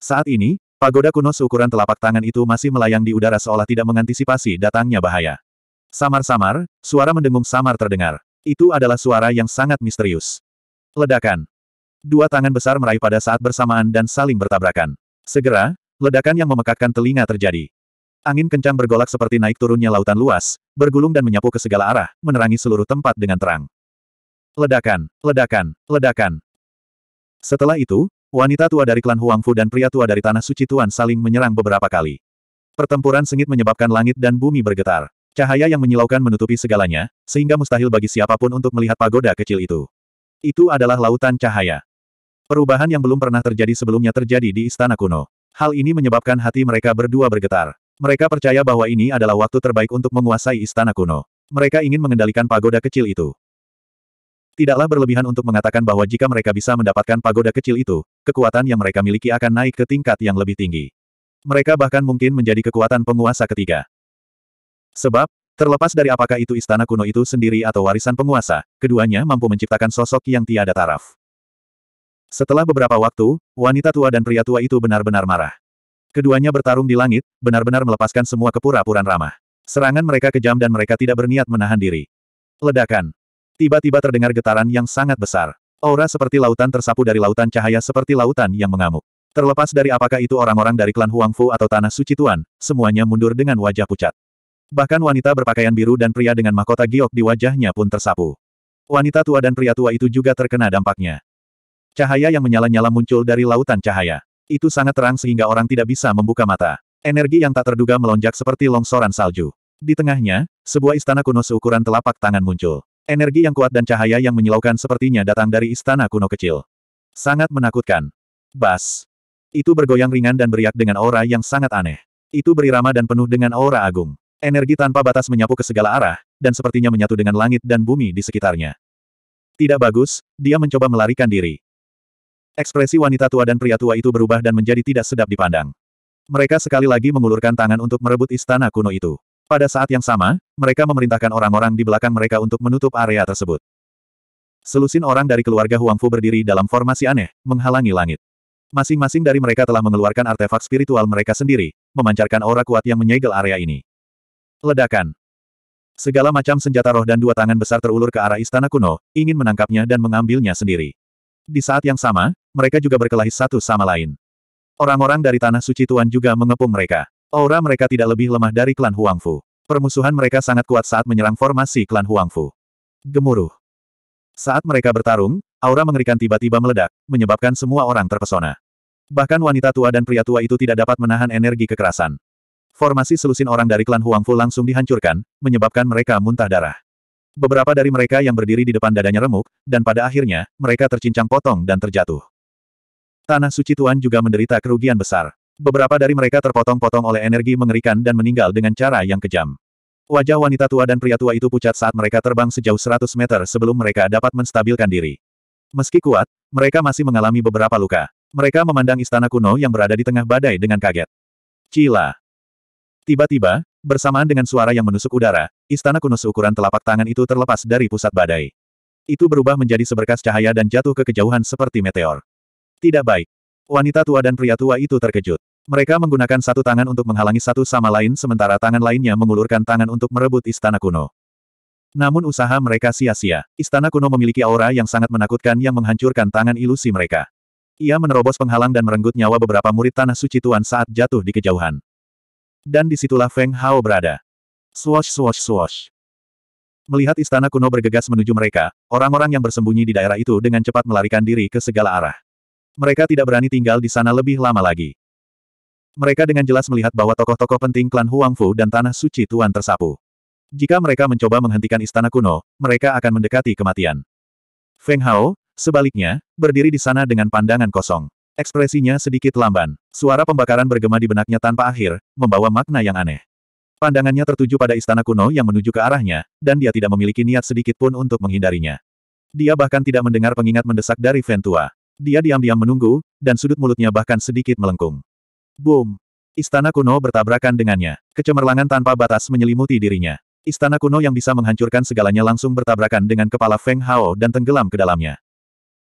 Saat ini, pagoda kuno seukuran telapak tangan itu masih melayang di udara seolah tidak mengantisipasi datangnya bahaya. Samar-samar, suara mendengung samar terdengar. Itu adalah suara yang sangat misterius. Ledakan. Dua tangan besar meraih pada saat bersamaan dan saling bertabrakan. Segera, Ledakan yang memekakkan telinga terjadi. Angin kencang bergolak seperti naik turunnya lautan luas, bergulung dan menyapu ke segala arah, menerangi seluruh tempat dengan terang. Ledakan, ledakan, ledakan. Setelah itu, wanita tua dari klan Huangfu dan pria tua dari Tanah Suci Tuan saling menyerang beberapa kali. Pertempuran sengit menyebabkan langit dan bumi bergetar. Cahaya yang menyilaukan menutupi segalanya, sehingga mustahil bagi siapapun untuk melihat pagoda kecil itu. Itu adalah lautan cahaya. Perubahan yang belum pernah terjadi sebelumnya terjadi di istana kuno. Hal ini menyebabkan hati mereka berdua bergetar. Mereka percaya bahwa ini adalah waktu terbaik untuk menguasai istana kuno. Mereka ingin mengendalikan pagoda kecil itu. Tidaklah berlebihan untuk mengatakan bahwa jika mereka bisa mendapatkan pagoda kecil itu, kekuatan yang mereka miliki akan naik ke tingkat yang lebih tinggi. Mereka bahkan mungkin menjadi kekuatan penguasa ketiga. Sebab, terlepas dari apakah itu istana kuno itu sendiri atau warisan penguasa, keduanya mampu menciptakan sosok yang tiada taraf. Setelah beberapa waktu, wanita tua dan pria tua itu benar-benar marah. Keduanya bertarung di langit, benar-benar melepaskan semua kepura-puraan ramah. Serangan mereka kejam dan mereka tidak berniat menahan diri. Ledakan. Tiba-tiba terdengar getaran yang sangat besar. Aura seperti lautan tersapu dari lautan cahaya seperti lautan yang mengamuk. Terlepas dari apakah itu orang-orang dari klan Huangfu atau Tanah Suci Tuan, semuanya mundur dengan wajah pucat. Bahkan wanita berpakaian biru dan pria dengan mahkota giok di wajahnya pun tersapu. Wanita tua dan pria tua itu juga terkena dampaknya. Cahaya yang menyala-nyala muncul dari lautan cahaya. Itu sangat terang sehingga orang tidak bisa membuka mata. Energi yang tak terduga melonjak seperti longsoran salju. Di tengahnya, sebuah istana kuno seukuran telapak tangan muncul. Energi yang kuat dan cahaya yang menyilaukan sepertinya datang dari istana kuno kecil. Sangat menakutkan. Bas. Itu bergoyang ringan dan beriak dengan aura yang sangat aneh. Itu berirama dan penuh dengan aura agung. Energi tanpa batas menyapu ke segala arah, dan sepertinya menyatu dengan langit dan bumi di sekitarnya. Tidak bagus, dia mencoba melarikan diri. Ekspresi wanita tua dan pria tua itu berubah dan menjadi tidak sedap dipandang. Mereka sekali lagi mengulurkan tangan untuk merebut istana kuno itu. Pada saat yang sama, mereka memerintahkan orang-orang di belakang mereka untuk menutup area tersebut. Selusin orang dari keluarga Huang Fu berdiri dalam formasi aneh, menghalangi langit. Masing-masing dari mereka telah mengeluarkan artefak spiritual mereka sendiri, memancarkan aura kuat yang menyegel area ini. Ledakan. Segala macam senjata roh dan dua tangan besar terulur ke arah istana kuno, ingin menangkapnya dan mengambilnya sendiri. Di saat yang sama, mereka juga berkelahi satu sama lain. Orang-orang dari Tanah Suci Tuan juga mengepung mereka. Aura mereka tidak lebih lemah dari klan Huangfu. Permusuhan mereka sangat kuat saat menyerang formasi klan Huangfu. Gemuruh. Saat mereka bertarung, aura mengerikan tiba-tiba meledak, menyebabkan semua orang terpesona. Bahkan wanita tua dan pria tua itu tidak dapat menahan energi kekerasan. Formasi selusin orang dari klan Huangfu langsung dihancurkan, menyebabkan mereka muntah darah. Beberapa dari mereka yang berdiri di depan dadanya remuk, dan pada akhirnya, mereka tercincang potong dan terjatuh. Tanah suci Tuan juga menderita kerugian besar. Beberapa dari mereka terpotong-potong oleh energi mengerikan dan meninggal dengan cara yang kejam. Wajah wanita tua dan pria tua itu pucat saat mereka terbang sejauh 100 meter sebelum mereka dapat menstabilkan diri. Meski kuat, mereka masih mengalami beberapa luka. Mereka memandang istana kuno yang berada di tengah badai dengan kaget. Cila. Tiba-tiba, bersamaan dengan suara yang menusuk udara, istana kuno seukuran telapak tangan itu terlepas dari pusat badai. Itu berubah menjadi seberkas cahaya dan jatuh ke kejauhan seperti meteor. Tidak baik. Wanita tua dan pria tua itu terkejut. Mereka menggunakan satu tangan untuk menghalangi satu sama lain sementara tangan lainnya mengulurkan tangan untuk merebut istana kuno. Namun usaha mereka sia-sia. Istana kuno memiliki aura yang sangat menakutkan yang menghancurkan tangan ilusi mereka. Ia menerobos penghalang dan merenggut nyawa beberapa murid tanah suci Tuan saat jatuh di kejauhan. Dan disitulah Feng Hao berada. Swash swash swash. Melihat istana kuno bergegas menuju mereka, orang-orang yang bersembunyi di daerah itu dengan cepat melarikan diri ke segala arah. Mereka tidak berani tinggal di sana lebih lama lagi. Mereka dengan jelas melihat bahwa tokoh-tokoh penting klan Huangfu dan Tanah Suci Tuan tersapu. Jika mereka mencoba menghentikan istana kuno, mereka akan mendekati kematian. Feng Hao, sebaliknya, berdiri di sana dengan pandangan kosong. Ekspresinya sedikit lamban. Suara pembakaran bergema di benaknya tanpa akhir, membawa makna yang aneh. Pandangannya tertuju pada istana kuno yang menuju ke arahnya, dan dia tidak memiliki niat sedikit pun untuk menghindarinya. Dia bahkan tidak mendengar pengingat mendesak dari Ventua. Dia diam-diam menunggu, dan sudut mulutnya bahkan sedikit melengkung. Boom! Istana kuno bertabrakan dengannya. Kecemerlangan tanpa batas menyelimuti dirinya. Istana kuno yang bisa menghancurkan segalanya langsung bertabrakan dengan kepala Feng Hao dan tenggelam ke dalamnya.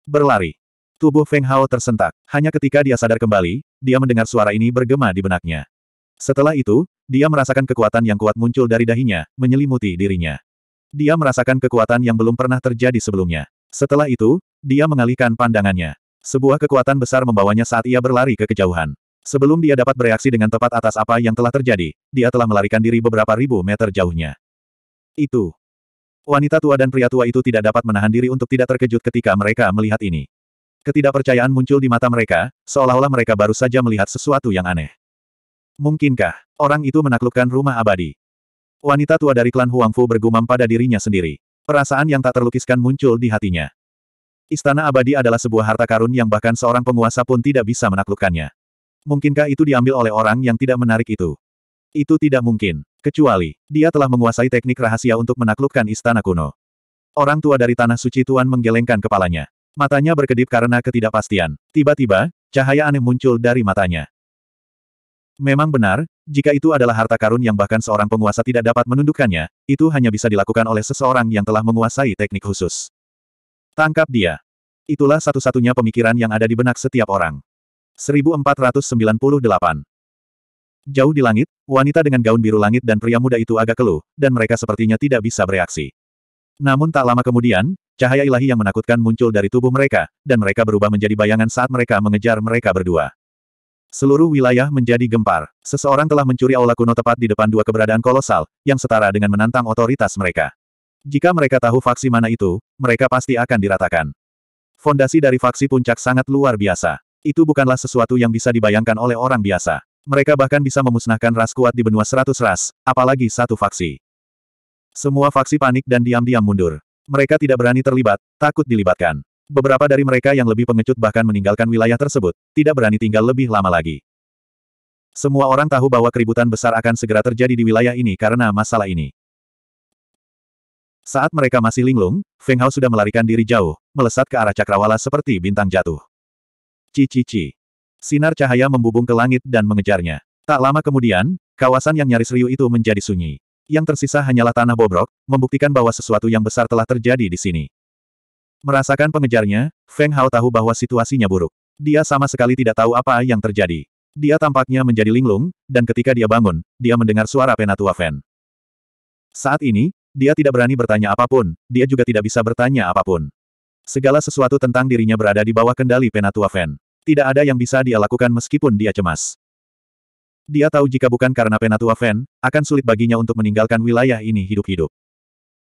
Berlari. Tubuh Feng Hao tersentak. Hanya ketika dia sadar kembali, dia mendengar suara ini bergema di benaknya. Setelah itu, dia merasakan kekuatan yang kuat muncul dari dahinya, menyelimuti dirinya. Dia merasakan kekuatan yang belum pernah terjadi sebelumnya. Setelah itu, dia mengalihkan pandangannya. Sebuah kekuatan besar membawanya saat ia berlari ke kejauhan. Sebelum dia dapat bereaksi dengan tepat atas apa yang telah terjadi, dia telah melarikan diri beberapa ribu meter jauhnya. Itu. Wanita tua dan pria tua itu tidak dapat menahan diri untuk tidak terkejut ketika mereka melihat ini. Ketidakpercayaan muncul di mata mereka, seolah-olah mereka baru saja melihat sesuatu yang aneh. Mungkinkah, orang itu menaklukkan rumah abadi? Wanita tua dari klan Huangfu bergumam pada dirinya sendiri. Perasaan yang tak terlukiskan muncul di hatinya. Istana abadi adalah sebuah harta karun yang bahkan seorang penguasa pun tidak bisa menaklukkannya. Mungkinkah itu diambil oleh orang yang tidak menarik itu? Itu tidak mungkin, kecuali dia telah menguasai teknik rahasia untuk menaklukkan istana kuno. Orang tua dari Tanah Suci Tuan menggelengkan kepalanya. Matanya berkedip karena ketidakpastian. Tiba-tiba, cahaya aneh muncul dari matanya. Memang benar, jika itu adalah harta karun yang bahkan seorang penguasa tidak dapat menundukkannya, itu hanya bisa dilakukan oleh seseorang yang telah menguasai teknik khusus. Tangkap dia. Itulah satu-satunya pemikiran yang ada di benak setiap orang. 1498. Jauh di langit, wanita dengan gaun biru langit dan pria muda itu agak keluh, dan mereka sepertinya tidak bisa bereaksi. Namun tak lama kemudian, cahaya ilahi yang menakutkan muncul dari tubuh mereka, dan mereka berubah menjadi bayangan saat mereka mengejar mereka berdua. Seluruh wilayah menjadi gempar. Seseorang telah mencuri aula kuno tepat di depan dua keberadaan kolosal, yang setara dengan menantang otoritas mereka. Jika mereka tahu faksi mana itu, mereka pasti akan diratakan. Fondasi dari faksi puncak sangat luar biasa. Itu bukanlah sesuatu yang bisa dibayangkan oleh orang biasa. Mereka bahkan bisa memusnahkan ras kuat di benua seratus ras, apalagi satu faksi. Semua faksi panik dan diam-diam mundur. Mereka tidak berani terlibat, takut dilibatkan. Beberapa dari mereka yang lebih pengecut bahkan meninggalkan wilayah tersebut, tidak berani tinggal lebih lama lagi. Semua orang tahu bahwa keributan besar akan segera terjadi di wilayah ini karena masalah ini. Saat mereka masih linglung, Feng Hao sudah melarikan diri jauh, melesat ke arah cakrawala seperti bintang jatuh. Cici-ci. Sinar cahaya membubung ke langit dan mengejarnya. Tak lama kemudian, kawasan yang nyaris riuh itu menjadi sunyi. Yang tersisa hanyalah tanah bobrok, membuktikan bahwa sesuatu yang besar telah terjadi di sini. Merasakan pengejarnya, Feng Hao tahu bahwa situasinya buruk. Dia sama sekali tidak tahu apa yang terjadi. Dia tampaknya menjadi linglung, dan ketika dia bangun, dia mendengar suara penatua Fen. Saat ini, dia tidak berani bertanya apapun, dia juga tidak bisa bertanya apapun. Segala sesuatu tentang dirinya berada di bawah kendali Penatua Fen. Tidak ada yang bisa dia lakukan meskipun dia cemas. Dia tahu jika bukan karena Penatua Fen, akan sulit baginya untuk meninggalkan wilayah ini hidup-hidup.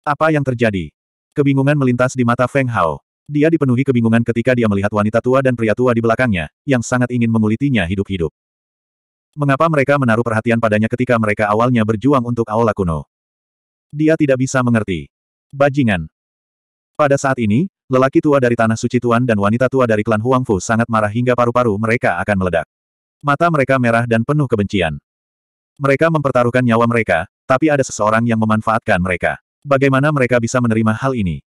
Apa yang terjadi? Kebingungan melintas di mata Feng Hao. Dia dipenuhi kebingungan ketika dia melihat wanita tua dan pria tua di belakangnya, yang sangat ingin mengulitinya hidup-hidup. Mengapa mereka menaruh perhatian padanya ketika mereka awalnya berjuang untuk Aula kuno? Dia tidak bisa mengerti. Bajingan. Pada saat ini, lelaki tua dari Tanah Suci Tuan dan wanita tua dari klan Huangfu sangat marah hingga paru-paru mereka akan meledak. Mata mereka merah dan penuh kebencian. Mereka mempertaruhkan nyawa mereka, tapi ada seseorang yang memanfaatkan mereka. Bagaimana mereka bisa menerima hal ini?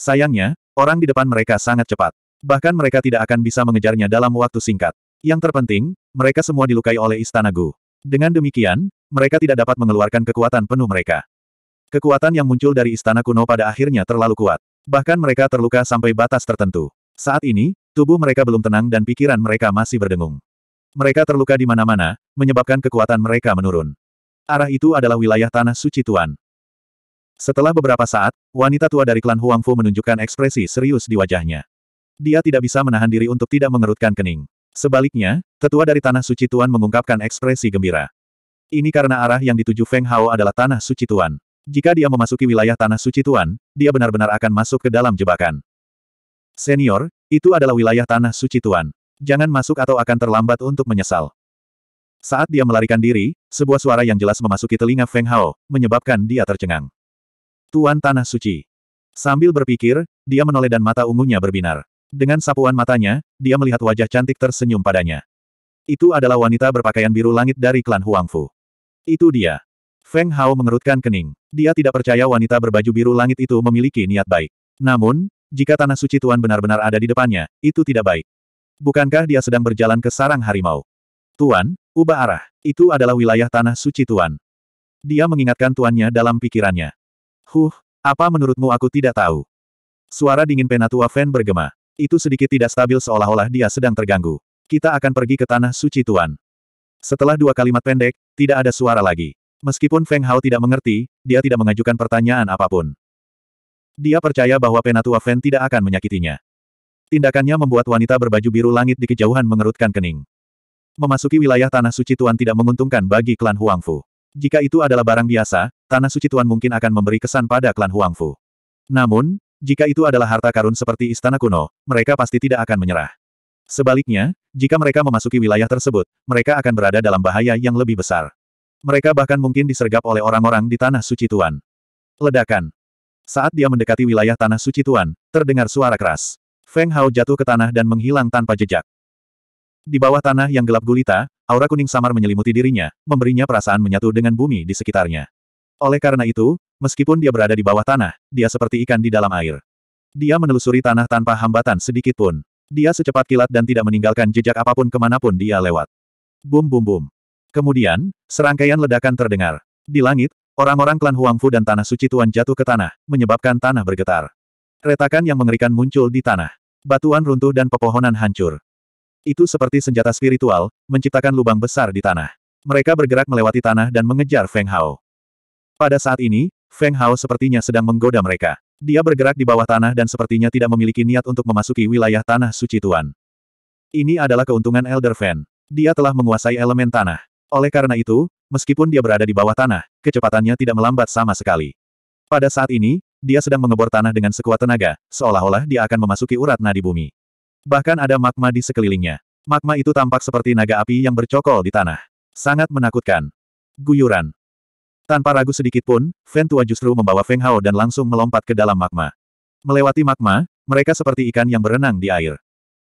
Sayangnya, orang di depan mereka sangat cepat. Bahkan mereka tidak akan bisa mengejarnya dalam waktu singkat. Yang terpenting, mereka semua dilukai oleh Istana Gu. Dengan demikian, mereka tidak dapat mengeluarkan kekuatan penuh mereka. Kekuatan yang muncul dari istana kuno pada akhirnya terlalu kuat. Bahkan mereka terluka sampai batas tertentu. Saat ini, tubuh mereka belum tenang dan pikiran mereka masih berdengung. Mereka terluka di mana-mana, menyebabkan kekuatan mereka menurun. Arah itu adalah wilayah Tanah Suci Tuan. Setelah beberapa saat, wanita tua dari klan Huangfu menunjukkan ekspresi serius di wajahnya. Dia tidak bisa menahan diri untuk tidak mengerutkan kening. Sebaliknya, tetua dari Tanah Suci Tuan mengungkapkan ekspresi gembira. Ini karena arah yang dituju Feng Hao adalah Tanah Suci Tuan. Jika dia memasuki wilayah Tanah Suci Tuan, dia benar-benar akan masuk ke dalam jebakan. Senior, itu adalah wilayah Tanah Suci Tuan. Jangan masuk atau akan terlambat untuk menyesal. Saat dia melarikan diri, sebuah suara yang jelas memasuki telinga Feng Hao, menyebabkan dia tercengang. Tuan Tanah Suci. Sambil berpikir, dia menoleh dan mata ungunya berbinar. Dengan sapuan matanya, dia melihat wajah cantik tersenyum padanya. Itu adalah wanita berpakaian biru langit dari klan Huangfu. Itu dia. Feng Hao mengerutkan kening. Dia tidak percaya wanita berbaju biru langit itu memiliki niat baik. Namun, jika tanah suci Tuan benar-benar ada di depannya, itu tidak baik. Bukankah dia sedang berjalan ke sarang harimau? Tuan, ubah arah. Itu adalah wilayah tanah suci Tuan. Dia mengingatkan tuannya dalam pikirannya. Huh, apa menurutmu aku tidak tahu? Suara dingin penatua Fan bergema. Itu sedikit tidak stabil seolah-olah dia sedang terganggu. Kita akan pergi ke tanah suci Tuan. Setelah dua kalimat pendek, tidak ada suara lagi. Meskipun Feng Hao tidak mengerti, dia tidak mengajukan pertanyaan apapun. Dia percaya bahwa Penatua Fen tidak akan menyakitinya. Tindakannya membuat wanita berbaju biru langit di kejauhan mengerutkan kening. Memasuki wilayah Tanah Suci Tuan tidak menguntungkan bagi klan Huangfu. Jika itu adalah barang biasa, Tanah Suci Tuan mungkin akan memberi kesan pada klan Huangfu. Namun, jika itu adalah harta karun seperti istana kuno, mereka pasti tidak akan menyerah. Sebaliknya, jika mereka memasuki wilayah tersebut, mereka akan berada dalam bahaya yang lebih besar. Mereka bahkan mungkin disergap oleh orang-orang di Tanah Suci Tuan. Ledakan. Saat dia mendekati wilayah Tanah Suci Tuan, terdengar suara keras. Feng Hao jatuh ke tanah dan menghilang tanpa jejak. Di bawah tanah yang gelap gulita, aura kuning samar menyelimuti dirinya, memberinya perasaan menyatu dengan bumi di sekitarnya. Oleh karena itu, meskipun dia berada di bawah tanah, dia seperti ikan di dalam air. Dia menelusuri tanah tanpa hambatan sedikit pun. Dia secepat kilat dan tidak meninggalkan jejak apapun kemanapun dia lewat. Bum bum bum. Kemudian, serangkaian ledakan terdengar. Di langit, orang-orang klan Huangfu dan Tanah Suci Tuan jatuh ke tanah, menyebabkan tanah bergetar. Retakan yang mengerikan muncul di tanah. Batuan runtuh dan pepohonan hancur. Itu seperti senjata spiritual, menciptakan lubang besar di tanah. Mereka bergerak melewati tanah dan mengejar Feng Hao. Pada saat ini, Feng Hao sepertinya sedang menggoda mereka. Dia bergerak di bawah tanah dan sepertinya tidak memiliki niat untuk memasuki wilayah tanah suci Tuan. Ini adalah keuntungan Elder Fan. Dia telah menguasai elemen tanah. Oleh karena itu, meskipun dia berada di bawah tanah, kecepatannya tidak melambat sama sekali. Pada saat ini, dia sedang mengebor tanah dengan sekuat tenaga, seolah-olah dia akan memasuki urat nadi bumi. Bahkan ada magma di sekelilingnya. Magma itu tampak seperti naga api yang bercokol di tanah. Sangat menakutkan. Guyuran. Tanpa ragu sedikit pun, Ventua justru membawa Feng Hao dan langsung melompat ke dalam magma. Melewati magma, mereka seperti ikan yang berenang di air.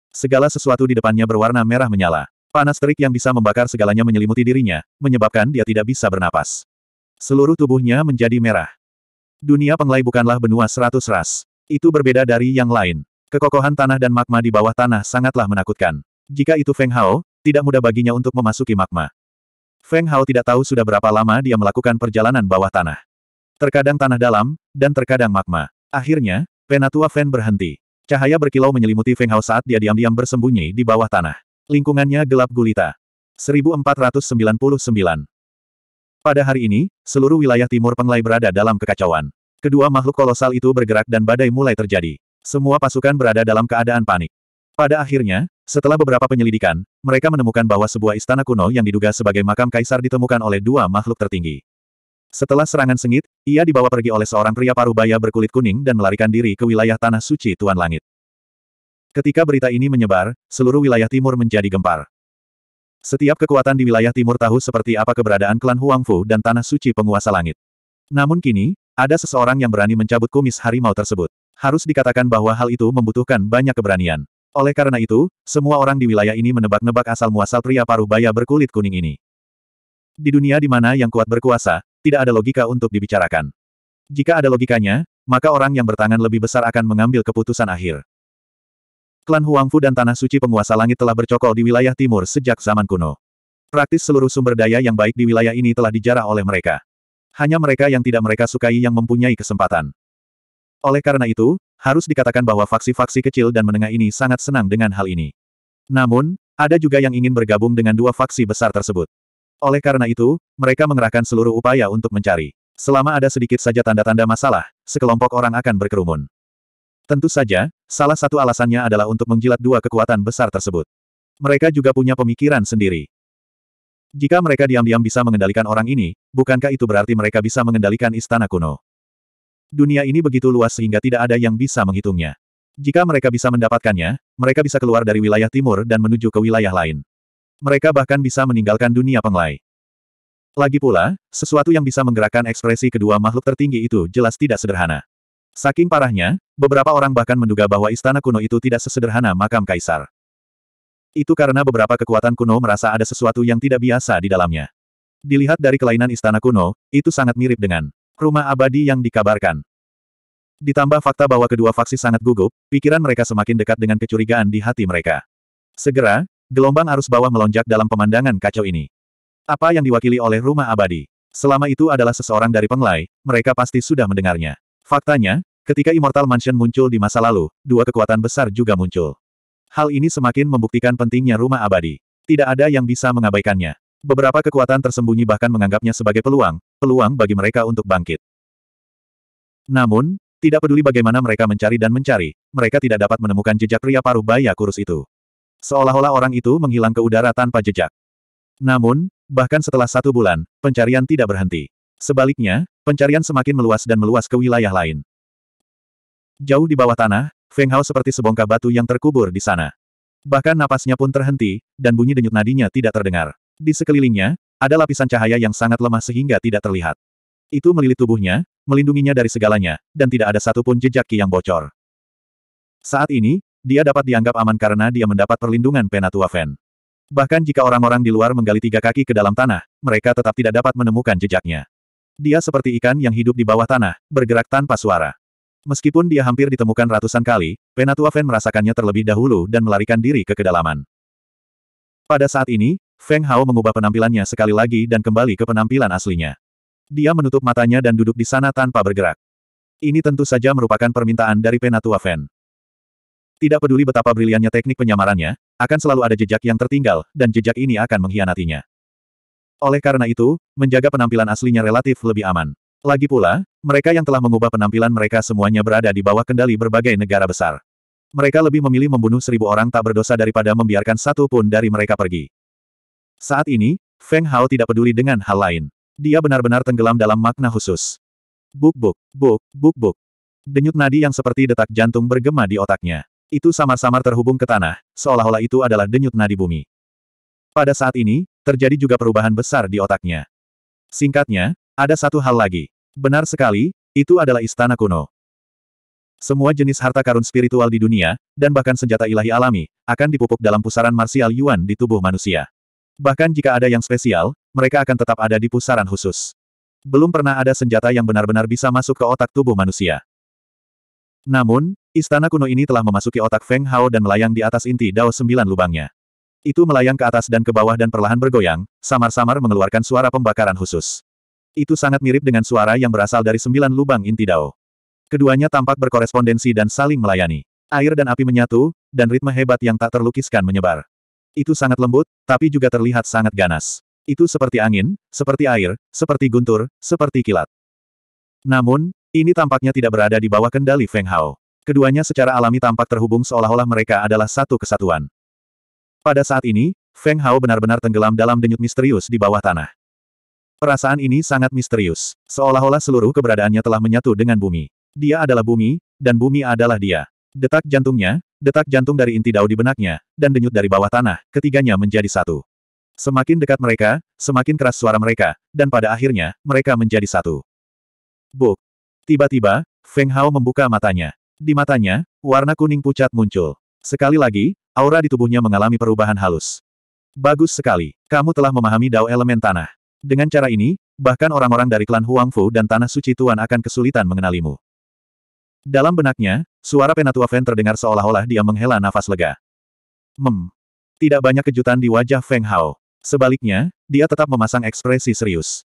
Segala sesuatu di depannya berwarna merah menyala. Panas terik yang bisa membakar segalanya menyelimuti dirinya, menyebabkan dia tidak bisa bernapas. Seluruh tubuhnya menjadi merah. Dunia penglai bukanlah benua seratus ras. Itu berbeda dari yang lain. Kekokohan tanah dan magma di bawah tanah sangatlah menakutkan. Jika itu Feng Hao, tidak mudah baginya untuk memasuki magma. Feng Hao tidak tahu sudah berapa lama dia melakukan perjalanan bawah tanah. Terkadang tanah dalam, dan terkadang magma. Akhirnya, Penatua Fan berhenti. Cahaya berkilau menyelimuti Feng Hao saat dia diam-diam bersembunyi di bawah tanah. Lingkungannya gelap gulita. 1499. Pada hari ini, seluruh wilayah timur Penglai berada dalam kekacauan. Kedua makhluk kolosal itu bergerak dan badai mulai terjadi. Semua pasukan berada dalam keadaan panik. Pada akhirnya, setelah beberapa penyelidikan, mereka menemukan bahwa sebuah istana kuno yang diduga sebagai makam kaisar ditemukan oleh dua makhluk tertinggi. Setelah serangan sengit, ia dibawa pergi oleh seorang pria parubaya berkulit kuning dan melarikan diri ke wilayah Tanah Suci Tuan Langit. Ketika berita ini menyebar, seluruh wilayah timur menjadi gempar. Setiap kekuatan di wilayah timur tahu seperti apa keberadaan klan Huangfu dan Tanah Suci Penguasa Langit. Namun kini, ada seseorang yang berani mencabut kumis harimau tersebut. Harus dikatakan bahwa hal itu membutuhkan banyak keberanian. Oleh karena itu, semua orang di wilayah ini menebak-nebak asal-muasal pria paruh baya berkulit kuning ini. Di dunia di mana yang kuat berkuasa, tidak ada logika untuk dibicarakan. Jika ada logikanya, maka orang yang bertangan lebih besar akan mengambil keputusan akhir. Klan Huangfu dan Tanah Suci Penguasa Langit telah bercokol di wilayah timur sejak zaman kuno. Praktis seluruh sumber daya yang baik di wilayah ini telah dijarah oleh mereka. Hanya mereka yang tidak mereka sukai yang mempunyai kesempatan. Oleh karena itu, harus dikatakan bahwa faksi-faksi kecil dan menengah ini sangat senang dengan hal ini. Namun, ada juga yang ingin bergabung dengan dua faksi besar tersebut. Oleh karena itu, mereka mengerahkan seluruh upaya untuk mencari. Selama ada sedikit saja tanda-tanda masalah, sekelompok orang akan berkerumun. Tentu saja, Salah satu alasannya adalah untuk menjilat dua kekuatan besar tersebut. Mereka juga punya pemikiran sendiri. Jika mereka diam-diam bisa mengendalikan orang ini, bukankah itu berarti mereka bisa mengendalikan istana kuno? Dunia ini begitu luas sehingga tidak ada yang bisa menghitungnya. Jika mereka bisa mendapatkannya, mereka bisa keluar dari wilayah timur dan menuju ke wilayah lain. Mereka bahkan bisa meninggalkan dunia penglai. Lagi pula, sesuatu yang bisa menggerakkan ekspresi kedua makhluk tertinggi itu jelas tidak sederhana. Saking parahnya, beberapa orang bahkan menduga bahwa istana kuno itu tidak sesederhana makam kaisar. Itu karena beberapa kekuatan kuno merasa ada sesuatu yang tidak biasa di dalamnya. Dilihat dari kelainan istana kuno, itu sangat mirip dengan rumah abadi yang dikabarkan. Ditambah fakta bahwa kedua faksi sangat gugup, pikiran mereka semakin dekat dengan kecurigaan di hati mereka. Segera, gelombang arus bawah melonjak dalam pemandangan kacau ini. Apa yang diwakili oleh rumah abadi? Selama itu adalah seseorang dari penglai, mereka pasti sudah mendengarnya. Faktanya, ketika Immortal Mansion muncul di masa lalu, dua kekuatan besar juga muncul. Hal ini semakin membuktikan pentingnya rumah abadi. Tidak ada yang bisa mengabaikannya. Beberapa kekuatan tersembunyi bahkan menganggapnya sebagai peluang, peluang bagi mereka untuk bangkit. Namun, tidak peduli bagaimana mereka mencari dan mencari, mereka tidak dapat menemukan jejak pria paruh baya kurus itu. Seolah-olah orang itu menghilang ke udara tanpa jejak. Namun, bahkan setelah satu bulan, pencarian tidak berhenti. Sebaliknya, Pencarian semakin meluas dan meluas ke wilayah lain. Jauh di bawah tanah, Feng Hao seperti sebongkah batu yang terkubur di sana. Bahkan napasnya pun terhenti, dan bunyi denyut nadinya tidak terdengar. Di sekelilingnya, ada lapisan cahaya yang sangat lemah sehingga tidak terlihat. Itu melilit tubuhnya, melindunginya dari segalanya, dan tidak ada satupun jejak ki yang bocor. Saat ini, dia dapat dianggap aman karena dia mendapat perlindungan Penatua Fen. Bahkan jika orang-orang di luar menggali tiga kaki ke dalam tanah, mereka tetap tidak dapat menemukan jejaknya. Dia seperti ikan yang hidup di bawah tanah, bergerak tanpa suara. Meskipun dia hampir ditemukan ratusan kali, Penatua Feng merasakannya terlebih dahulu dan melarikan diri ke kedalaman. Pada saat ini, Feng Hao mengubah penampilannya sekali lagi dan kembali ke penampilan aslinya. Dia menutup matanya dan duduk di sana tanpa bergerak. Ini tentu saja merupakan permintaan dari Penatua Feng. Tidak peduli betapa briliannya teknik penyamarannya, akan selalu ada jejak yang tertinggal, dan jejak ini akan mengkhianatinya. Oleh karena itu, menjaga penampilan aslinya relatif lebih aman. Lagi pula, mereka yang telah mengubah penampilan mereka semuanya berada di bawah kendali berbagai negara besar. Mereka lebih memilih membunuh seribu orang tak berdosa daripada membiarkan satu pun dari mereka pergi. Saat ini, Feng Hao tidak peduli dengan hal lain. Dia benar-benar tenggelam dalam makna khusus. Buk-buk, buk-buk-buk. Denyut nadi yang seperti detak jantung bergema di otaknya. Itu samar-samar terhubung ke tanah, seolah-olah itu adalah denyut nadi bumi. Pada saat ini, terjadi juga perubahan besar di otaknya. Singkatnya, ada satu hal lagi. Benar sekali, itu adalah istana kuno. Semua jenis harta karun spiritual di dunia, dan bahkan senjata ilahi alami, akan dipupuk dalam pusaran martial yuan di tubuh manusia. Bahkan jika ada yang spesial, mereka akan tetap ada di pusaran khusus. Belum pernah ada senjata yang benar-benar bisa masuk ke otak tubuh manusia. Namun, istana kuno ini telah memasuki otak Feng Hao dan melayang di atas inti Dao sembilan lubangnya. Itu melayang ke atas dan ke bawah dan perlahan bergoyang, samar-samar mengeluarkan suara pembakaran khusus. Itu sangat mirip dengan suara yang berasal dari sembilan lubang inti dao. Keduanya tampak berkorespondensi dan saling melayani. Air dan api menyatu, dan ritme hebat yang tak terlukiskan menyebar. Itu sangat lembut, tapi juga terlihat sangat ganas. Itu seperti angin, seperti air, seperti guntur, seperti kilat. Namun, ini tampaknya tidak berada di bawah kendali Feng Hao. Keduanya secara alami tampak terhubung seolah-olah mereka adalah satu kesatuan. Pada saat ini, Feng Hao benar-benar tenggelam dalam denyut misterius di bawah tanah. Perasaan ini sangat misterius, seolah-olah seluruh keberadaannya telah menyatu dengan bumi. Dia adalah bumi, dan bumi adalah dia. Detak jantungnya, detak jantung dari inti dao di benaknya, dan denyut dari bawah tanah, ketiganya menjadi satu. Semakin dekat mereka, semakin keras suara mereka, dan pada akhirnya, mereka menjadi satu. Buk. Tiba-tiba, Feng Hao membuka matanya. Di matanya, warna kuning pucat muncul. Sekali lagi, Aura di tubuhnya mengalami perubahan halus. Bagus sekali, kamu telah memahami dao elemen tanah. Dengan cara ini, bahkan orang-orang dari klan Huangfu dan Tanah Suci Tuan akan kesulitan mengenalimu. Dalam benaknya, suara Penatua Feng terdengar seolah-olah dia menghela nafas lega. Mem. Tidak banyak kejutan di wajah Feng Hao. Sebaliknya, dia tetap memasang ekspresi serius.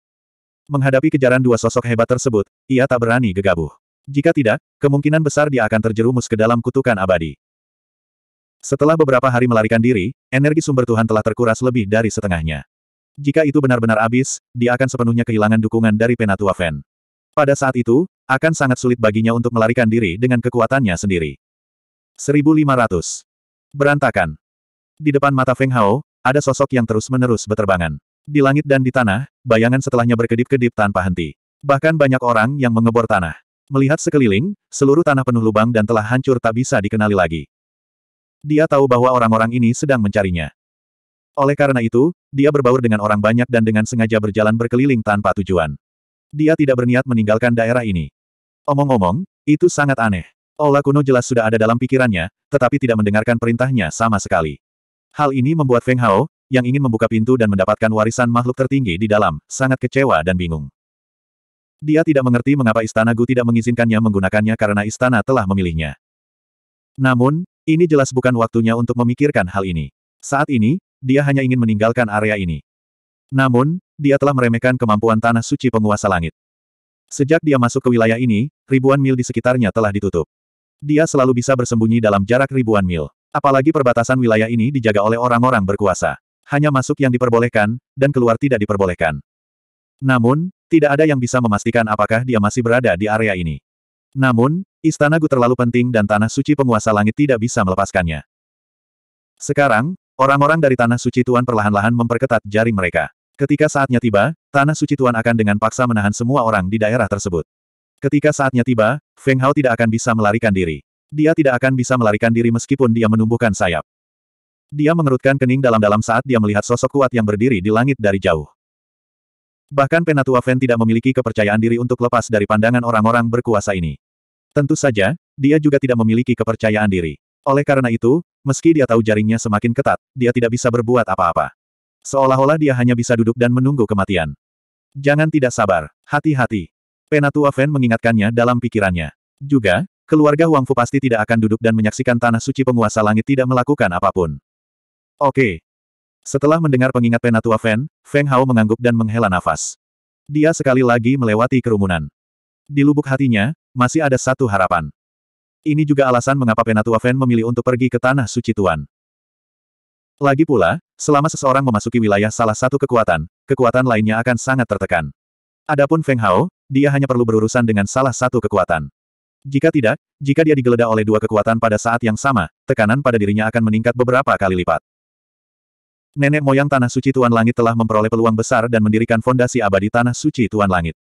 Menghadapi kejaran dua sosok hebat tersebut, ia tak berani gegabah. Jika tidak, kemungkinan besar dia akan terjerumus ke dalam kutukan abadi. Setelah beberapa hari melarikan diri, energi sumber Tuhan telah terkuras lebih dari setengahnya. Jika itu benar-benar habis, dia akan sepenuhnya kehilangan dukungan dari Penatua Fen. Pada saat itu, akan sangat sulit baginya untuk melarikan diri dengan kekuatannya sendiri. 1500. Berantakan. Di depan mata Feng Hao, ada sosok yang terus-menerus beterbangan. Di langit dan di tanah, bayangan setelahnya berkedip-kedip tanpa henti. Bahkan banyak orang yang mengebor tanah. Melihat sekeliling, seluruh tanah penuh lubang dan telah hancur tak bisa dikenali lagi. Dia tahu bahwa orang-orang ini sedang mencarinya. Oleh karena itu, dia berbaur dengan orang banyak dan dengan sengaja berjalan berkeliling tanpa tujuan. Dia tidak berniat meninggalkan daerah ini. Omong-omong, itu sangat aneh. Ola kuno jelas sudah ada dalam pikirannya, tetapi tidak mendengarkan perintahnya sama sekali. Hal ini membuat Feng Hao, yang ingin membuka pintu dan mendapatkan warisan makhluk tertinggi di dalam, sangat kecewa dan bingung. Dia tidak mengerti mengapa istana Gu tidak mengizinkannya menggunakannya karena istana telah memilihnya. Namun, ini jelas bukan waktunya untuk memikirkan hal ini. Saat ini, dia hanya ingin meninggalkan area ini. Namun, dia telah meremehkan kemampuan tanah suci penguasa langit. Sejak dia masuk ke wilayah ini, ribuan mil di sekitarnya telah ditutup. Dia selalu bisa bersembunyi dalam jarak ribuan mil. Apalagi perbatasan wilayah ini dijaga oleh orang-orang berkuasa. Hanya masuk yang diperbolehkan, dan keluar tidak diperbolehkan. Namun, tidak ada yang bisa memastikan apakah dia masih berada di area ini. Namun, Istana Gu terlalu penting dan Tanah Suci penguasa langit tidak bisa melepaskannya. Sekarang, orang-orang dari Tanah Suci Tuan perlahan-lahan memperketat jaring mereka. Ketika saatnya tiba, Tanah Suci Tuan akan dengan paksa menahan semua orang di daerah tersebut. Ketika saatnya tiba, Feng Hao tidak akan bisa melarikan diri. Dia tidak akan bisa melarikan diri meskipun dia menumbuhkan sayap. Dia mengerutkan kening dalam-dalam saat dia melihat sosok kuat yang berdiri di langit dari jauh. Bahkan Penatua Feng tidak memiliki kepercayaan diri untuk lepas dari pandangan orang-orang berkuasa ini. Tentu saja, dia juga tidak memiliki kepercayaan diri. Oleh karena itu, meski dia tahu jaringnya semakin ketat, dia tidak bisa berbuat apa-apa. Seolah-olah dia hanya bisa duduk dan menunggu kematian. Jangan tidak sabar, hati-hati. Penatua Fen mengingatkannya dalam pikirannya. Juga, keluarga Huang Fu pasti tidak akan duduk dan menyaksikan tanah suci penguasa langit tidak melakukan apapun. Oke. Setelah mendengar pengingat Penatua Fen, Feng Hao mengangguk dan menghela nafas. Dia sekali lagi melewati kerumunan. Di lubuk hatinya, masih ada satu harapan. Ini juga alasan mengapa Penatua Fen memilih untuk pergi ke Tanah Suci Tuan. Lagi pula, selama seseorang memasuki wilayah salah satu kekuatan, kekuatan lainnya akan sangat tertekan. Adapun Feng Hao, dia hanya perlu berurusan dengan salah satu kekuatan. Jika tidak, jika dia digeledah oleh dua kekuatan pada saat yang sama, tekanan pada dirinya akan meningkat beberapa kali lipat. Nenek moyang Tanah Suci Tuan Langit telah memperoleh peluang besar dan mendirikan fondasi abadi Tanah Suci Tuan Langit.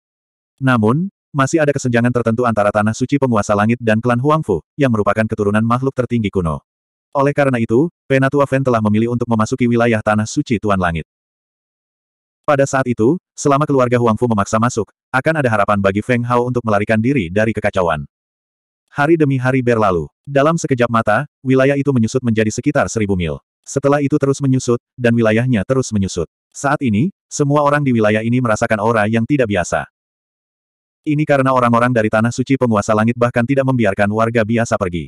Namun, masih ada kesenjangan tertentu antara tanah suci penguasa langit dan klan Huangfu, yang merupakan keturunan makhluk tertinggi kuno. Oleh karena itu, Penatua Fen telah memilih untuk memasuki wilayah tanah suci Tuan Langit. Pada saat itu, selama keluarga Huangfu memaksa masuk, akan ada harapan bagi Feng Hao untuk melarikan diri dari kekacauan. Hari demi hari berlalu. Dalam sekejap mata, wilayah itu menyusut menjadi sekitar seribu mil. Setelah itu terus menyusut, dan wilayahnya terus menyusut. Saat ini, semua orang di wilayah ini merasakan aura yang tidak biasa. Ini karena orang-orang dari Tanah Suci penguasa langit bahkan tidak membiarkan warga biasa pergi.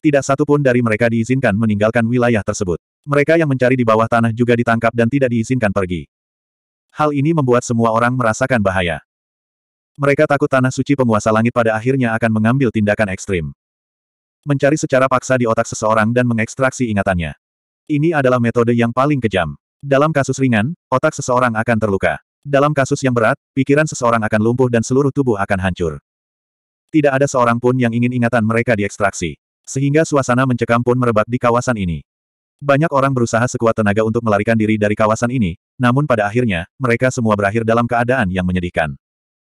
Tidak satu pun dari mereka diizinkan meninggalkan wilayah tersebut. Mereka yang mencari di bawah tanah juga ditangkap dan tidak diizinkan pergi. Hal ini membuat semua orang merasakan bahaya. Mereka takut Tanah Suci penguasa langit pada akhirnya akan mengambil tindakan ekstrim. Mencari secara paksa di otak seseorang dan mengekstraksi ingatannya. Ini adalah metode yang paling kejam. Dalam kasus ringan, otak seseorang akan terluka. Dalam kasus yang berat, pikiran seseorang akan lumpuh dan seluruh tubuh akan hancur. Tidak ada seorang pun yang ingin ingatan mereka diekstraksi. Sehingga suasana mencekam pun merebak di kawasan ini. Banyak orang berusaha sekuat tenaga untuk melarikan diri dari kawasan ini, namun pada akhirnya, mereka semua berakhir dalam keadaan yang menyedihkan.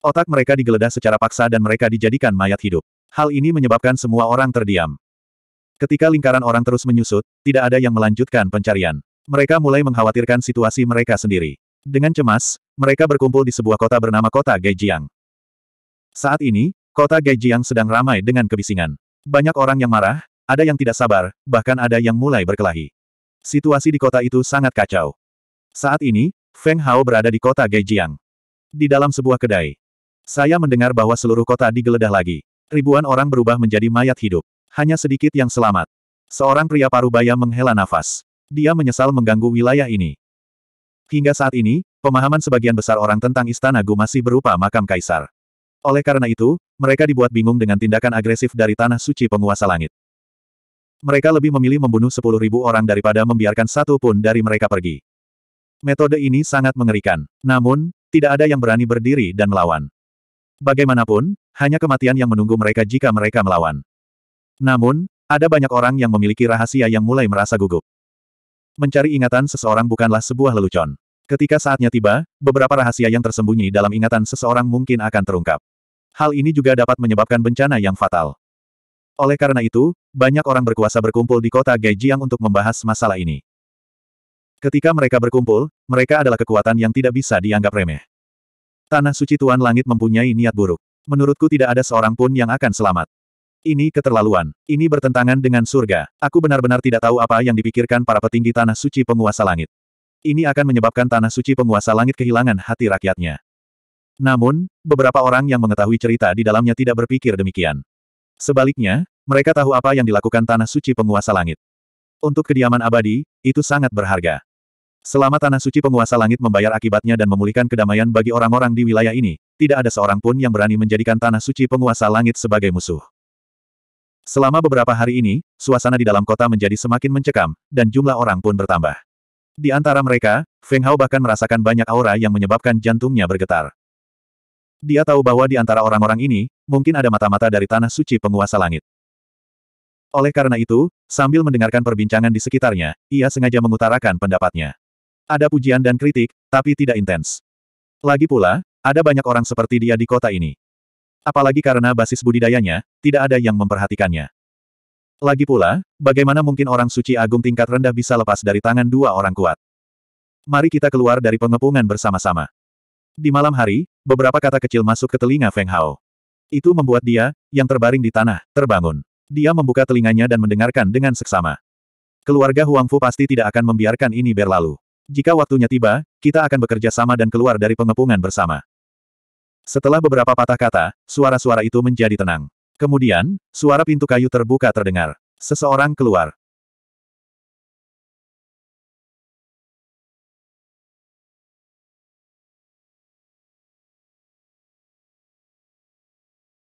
Otak mereka digeledah secara paksa dan mereka dijadikan mayat hidup. Hal ini menyebabkan semua orang terdiam. Ketika lingkaran orang terus menyusut, tidak ada yang melanjutkan pencarian. Mereka mulai mengkhawatirkan situasi mereka sendiri. Dengan cemas, mereka berkumpul di sebuah kota bernama Kota Gaijiang. Saat ini, Kota Gaijiang sedang ramai dengan kebisingan. Banyak orang yang marah, ada yang tidak sabar, bahkan ada yang mulai berkelahi. Situasi di kota itu sangat kacau. Saat ini, Feng Hao berada di Kota Gaijiang. Di dalam sebuah kedai. Saya mendengar bahwa seluruh kota digeledah lagi. Ribuan orang berubah menjadi mayat hidup. Hanya sedikit yang selamat. Seorang pria parubaya menghela nafas. Dia menyesal mengganggu wilayah ini. Hingga saat ini, pemahaman sebagian besar orang tentang Istana Gu masih berupa makam kaisar. Oleh karena itu, mereka dibuat bingung dengan tindakan agresif dari Tanah Suci Penguasa Langit. Mereka lebih memilih membunuh 10.000 orang daripada membiarkan satu pun dari mereka pergi. Metode ini sangat mengerikan. Namun, tidak ada yang berani berdiri dan melawan. Bagaimanapun, hanya kematian yang menunggu mereka jika mereka melawan. Namun, ada banyak orang yang memiliki rahasia yang mulai merasa gugup mencari ingatan seseorang bukanlah sebuah lelucon. Ketika saatnya tiba, beberapa rahasia yang tersembunyi dalam ingatan seseorang mungkin akan terungkap. Hal ini juga dapat menyebabkan bencana yang fatal. Oleh karena itu, banyak orang berkuasa berkumpul di kota Gaijiang untuk membahas masalah ini. Ketika mereka berkumpul, mereka adalah kekuatan yang tidak bisa dianggap remeh. Tanah suci Tuan Langit mempunyai niat buruk. Menurutku tidak ada seorang pun yang akan selamat. Ini keterlaluan. Ini bertentangan dengan surga. Aku benar-benar tidak tahu apa yang dipikirkan para petinggi tanah suci penguasa langit. Ini akan menyebabkan tanah suci penguasa langit kehilangan hati rakyatnya. Namun, beberapa orang yang mengetahui cerita di dalamnya tidak berpikir demikian. Sebaliknya, mereka tahu apa yang dilakukan tanah suci penguasa langit. Untuk kediaman abadi, itu sangat berharga. Selama tanah suci penguasa langit membayar akibatnya dan memulihkan kedamaian bagi orang-orang di wilayah ini, tidak ada seorang pun yang berani menjadikan tanah suci penguasa langit sebagai musuh. Selama beberapa hari ini, suasana di dalam kota menjadi semakin mencekam, dan jumlah orang pun bertambah. Di antara mereka, Feng Hao bahkan merasakan banyak aura yang menyebabkan jantungnya bergetar. Dia tahu bahwa di antara orang-orang ini, mungkin ada mata-mata dari tanah suci penguasa langit. Oleh karena itu, sambil mendengarkan perbincangan di sekitarnya, ia sengaja mengutarakan pendapatnya. Ada pujian dan kritik, tapi tidak intens. Lagi pula, ada banyak orang seperti dia di kota ini apalagi karena basis budidayanya, tidak ada yang memperhatikannya. Lagi pula, bagaimana mungkin orang suci agung tingkat rendah bisa lepas dari tangan dua orang kuat? Mari kita keluar dari pengepungan bersama-sama. Di malam hari, beberapa kata kecil masuk ke telinga Feng Hao. Itu membuat dia, yang terbaring di tanah, terbangun. Dia membuka telinganya dan mendengarkan dengan seksama. Keluarga Huang Fu pasti tidak akan membiarkan ini berlalu. Jika waktunya tiba, kita akan bekerja sama dan keluar dari pengepungan bersama. Setelah beberapa patah kata, suara-suara itu menjadi tenang. Kemudian, suara pintu kayu terbuka terdengar. Seseorang keluar.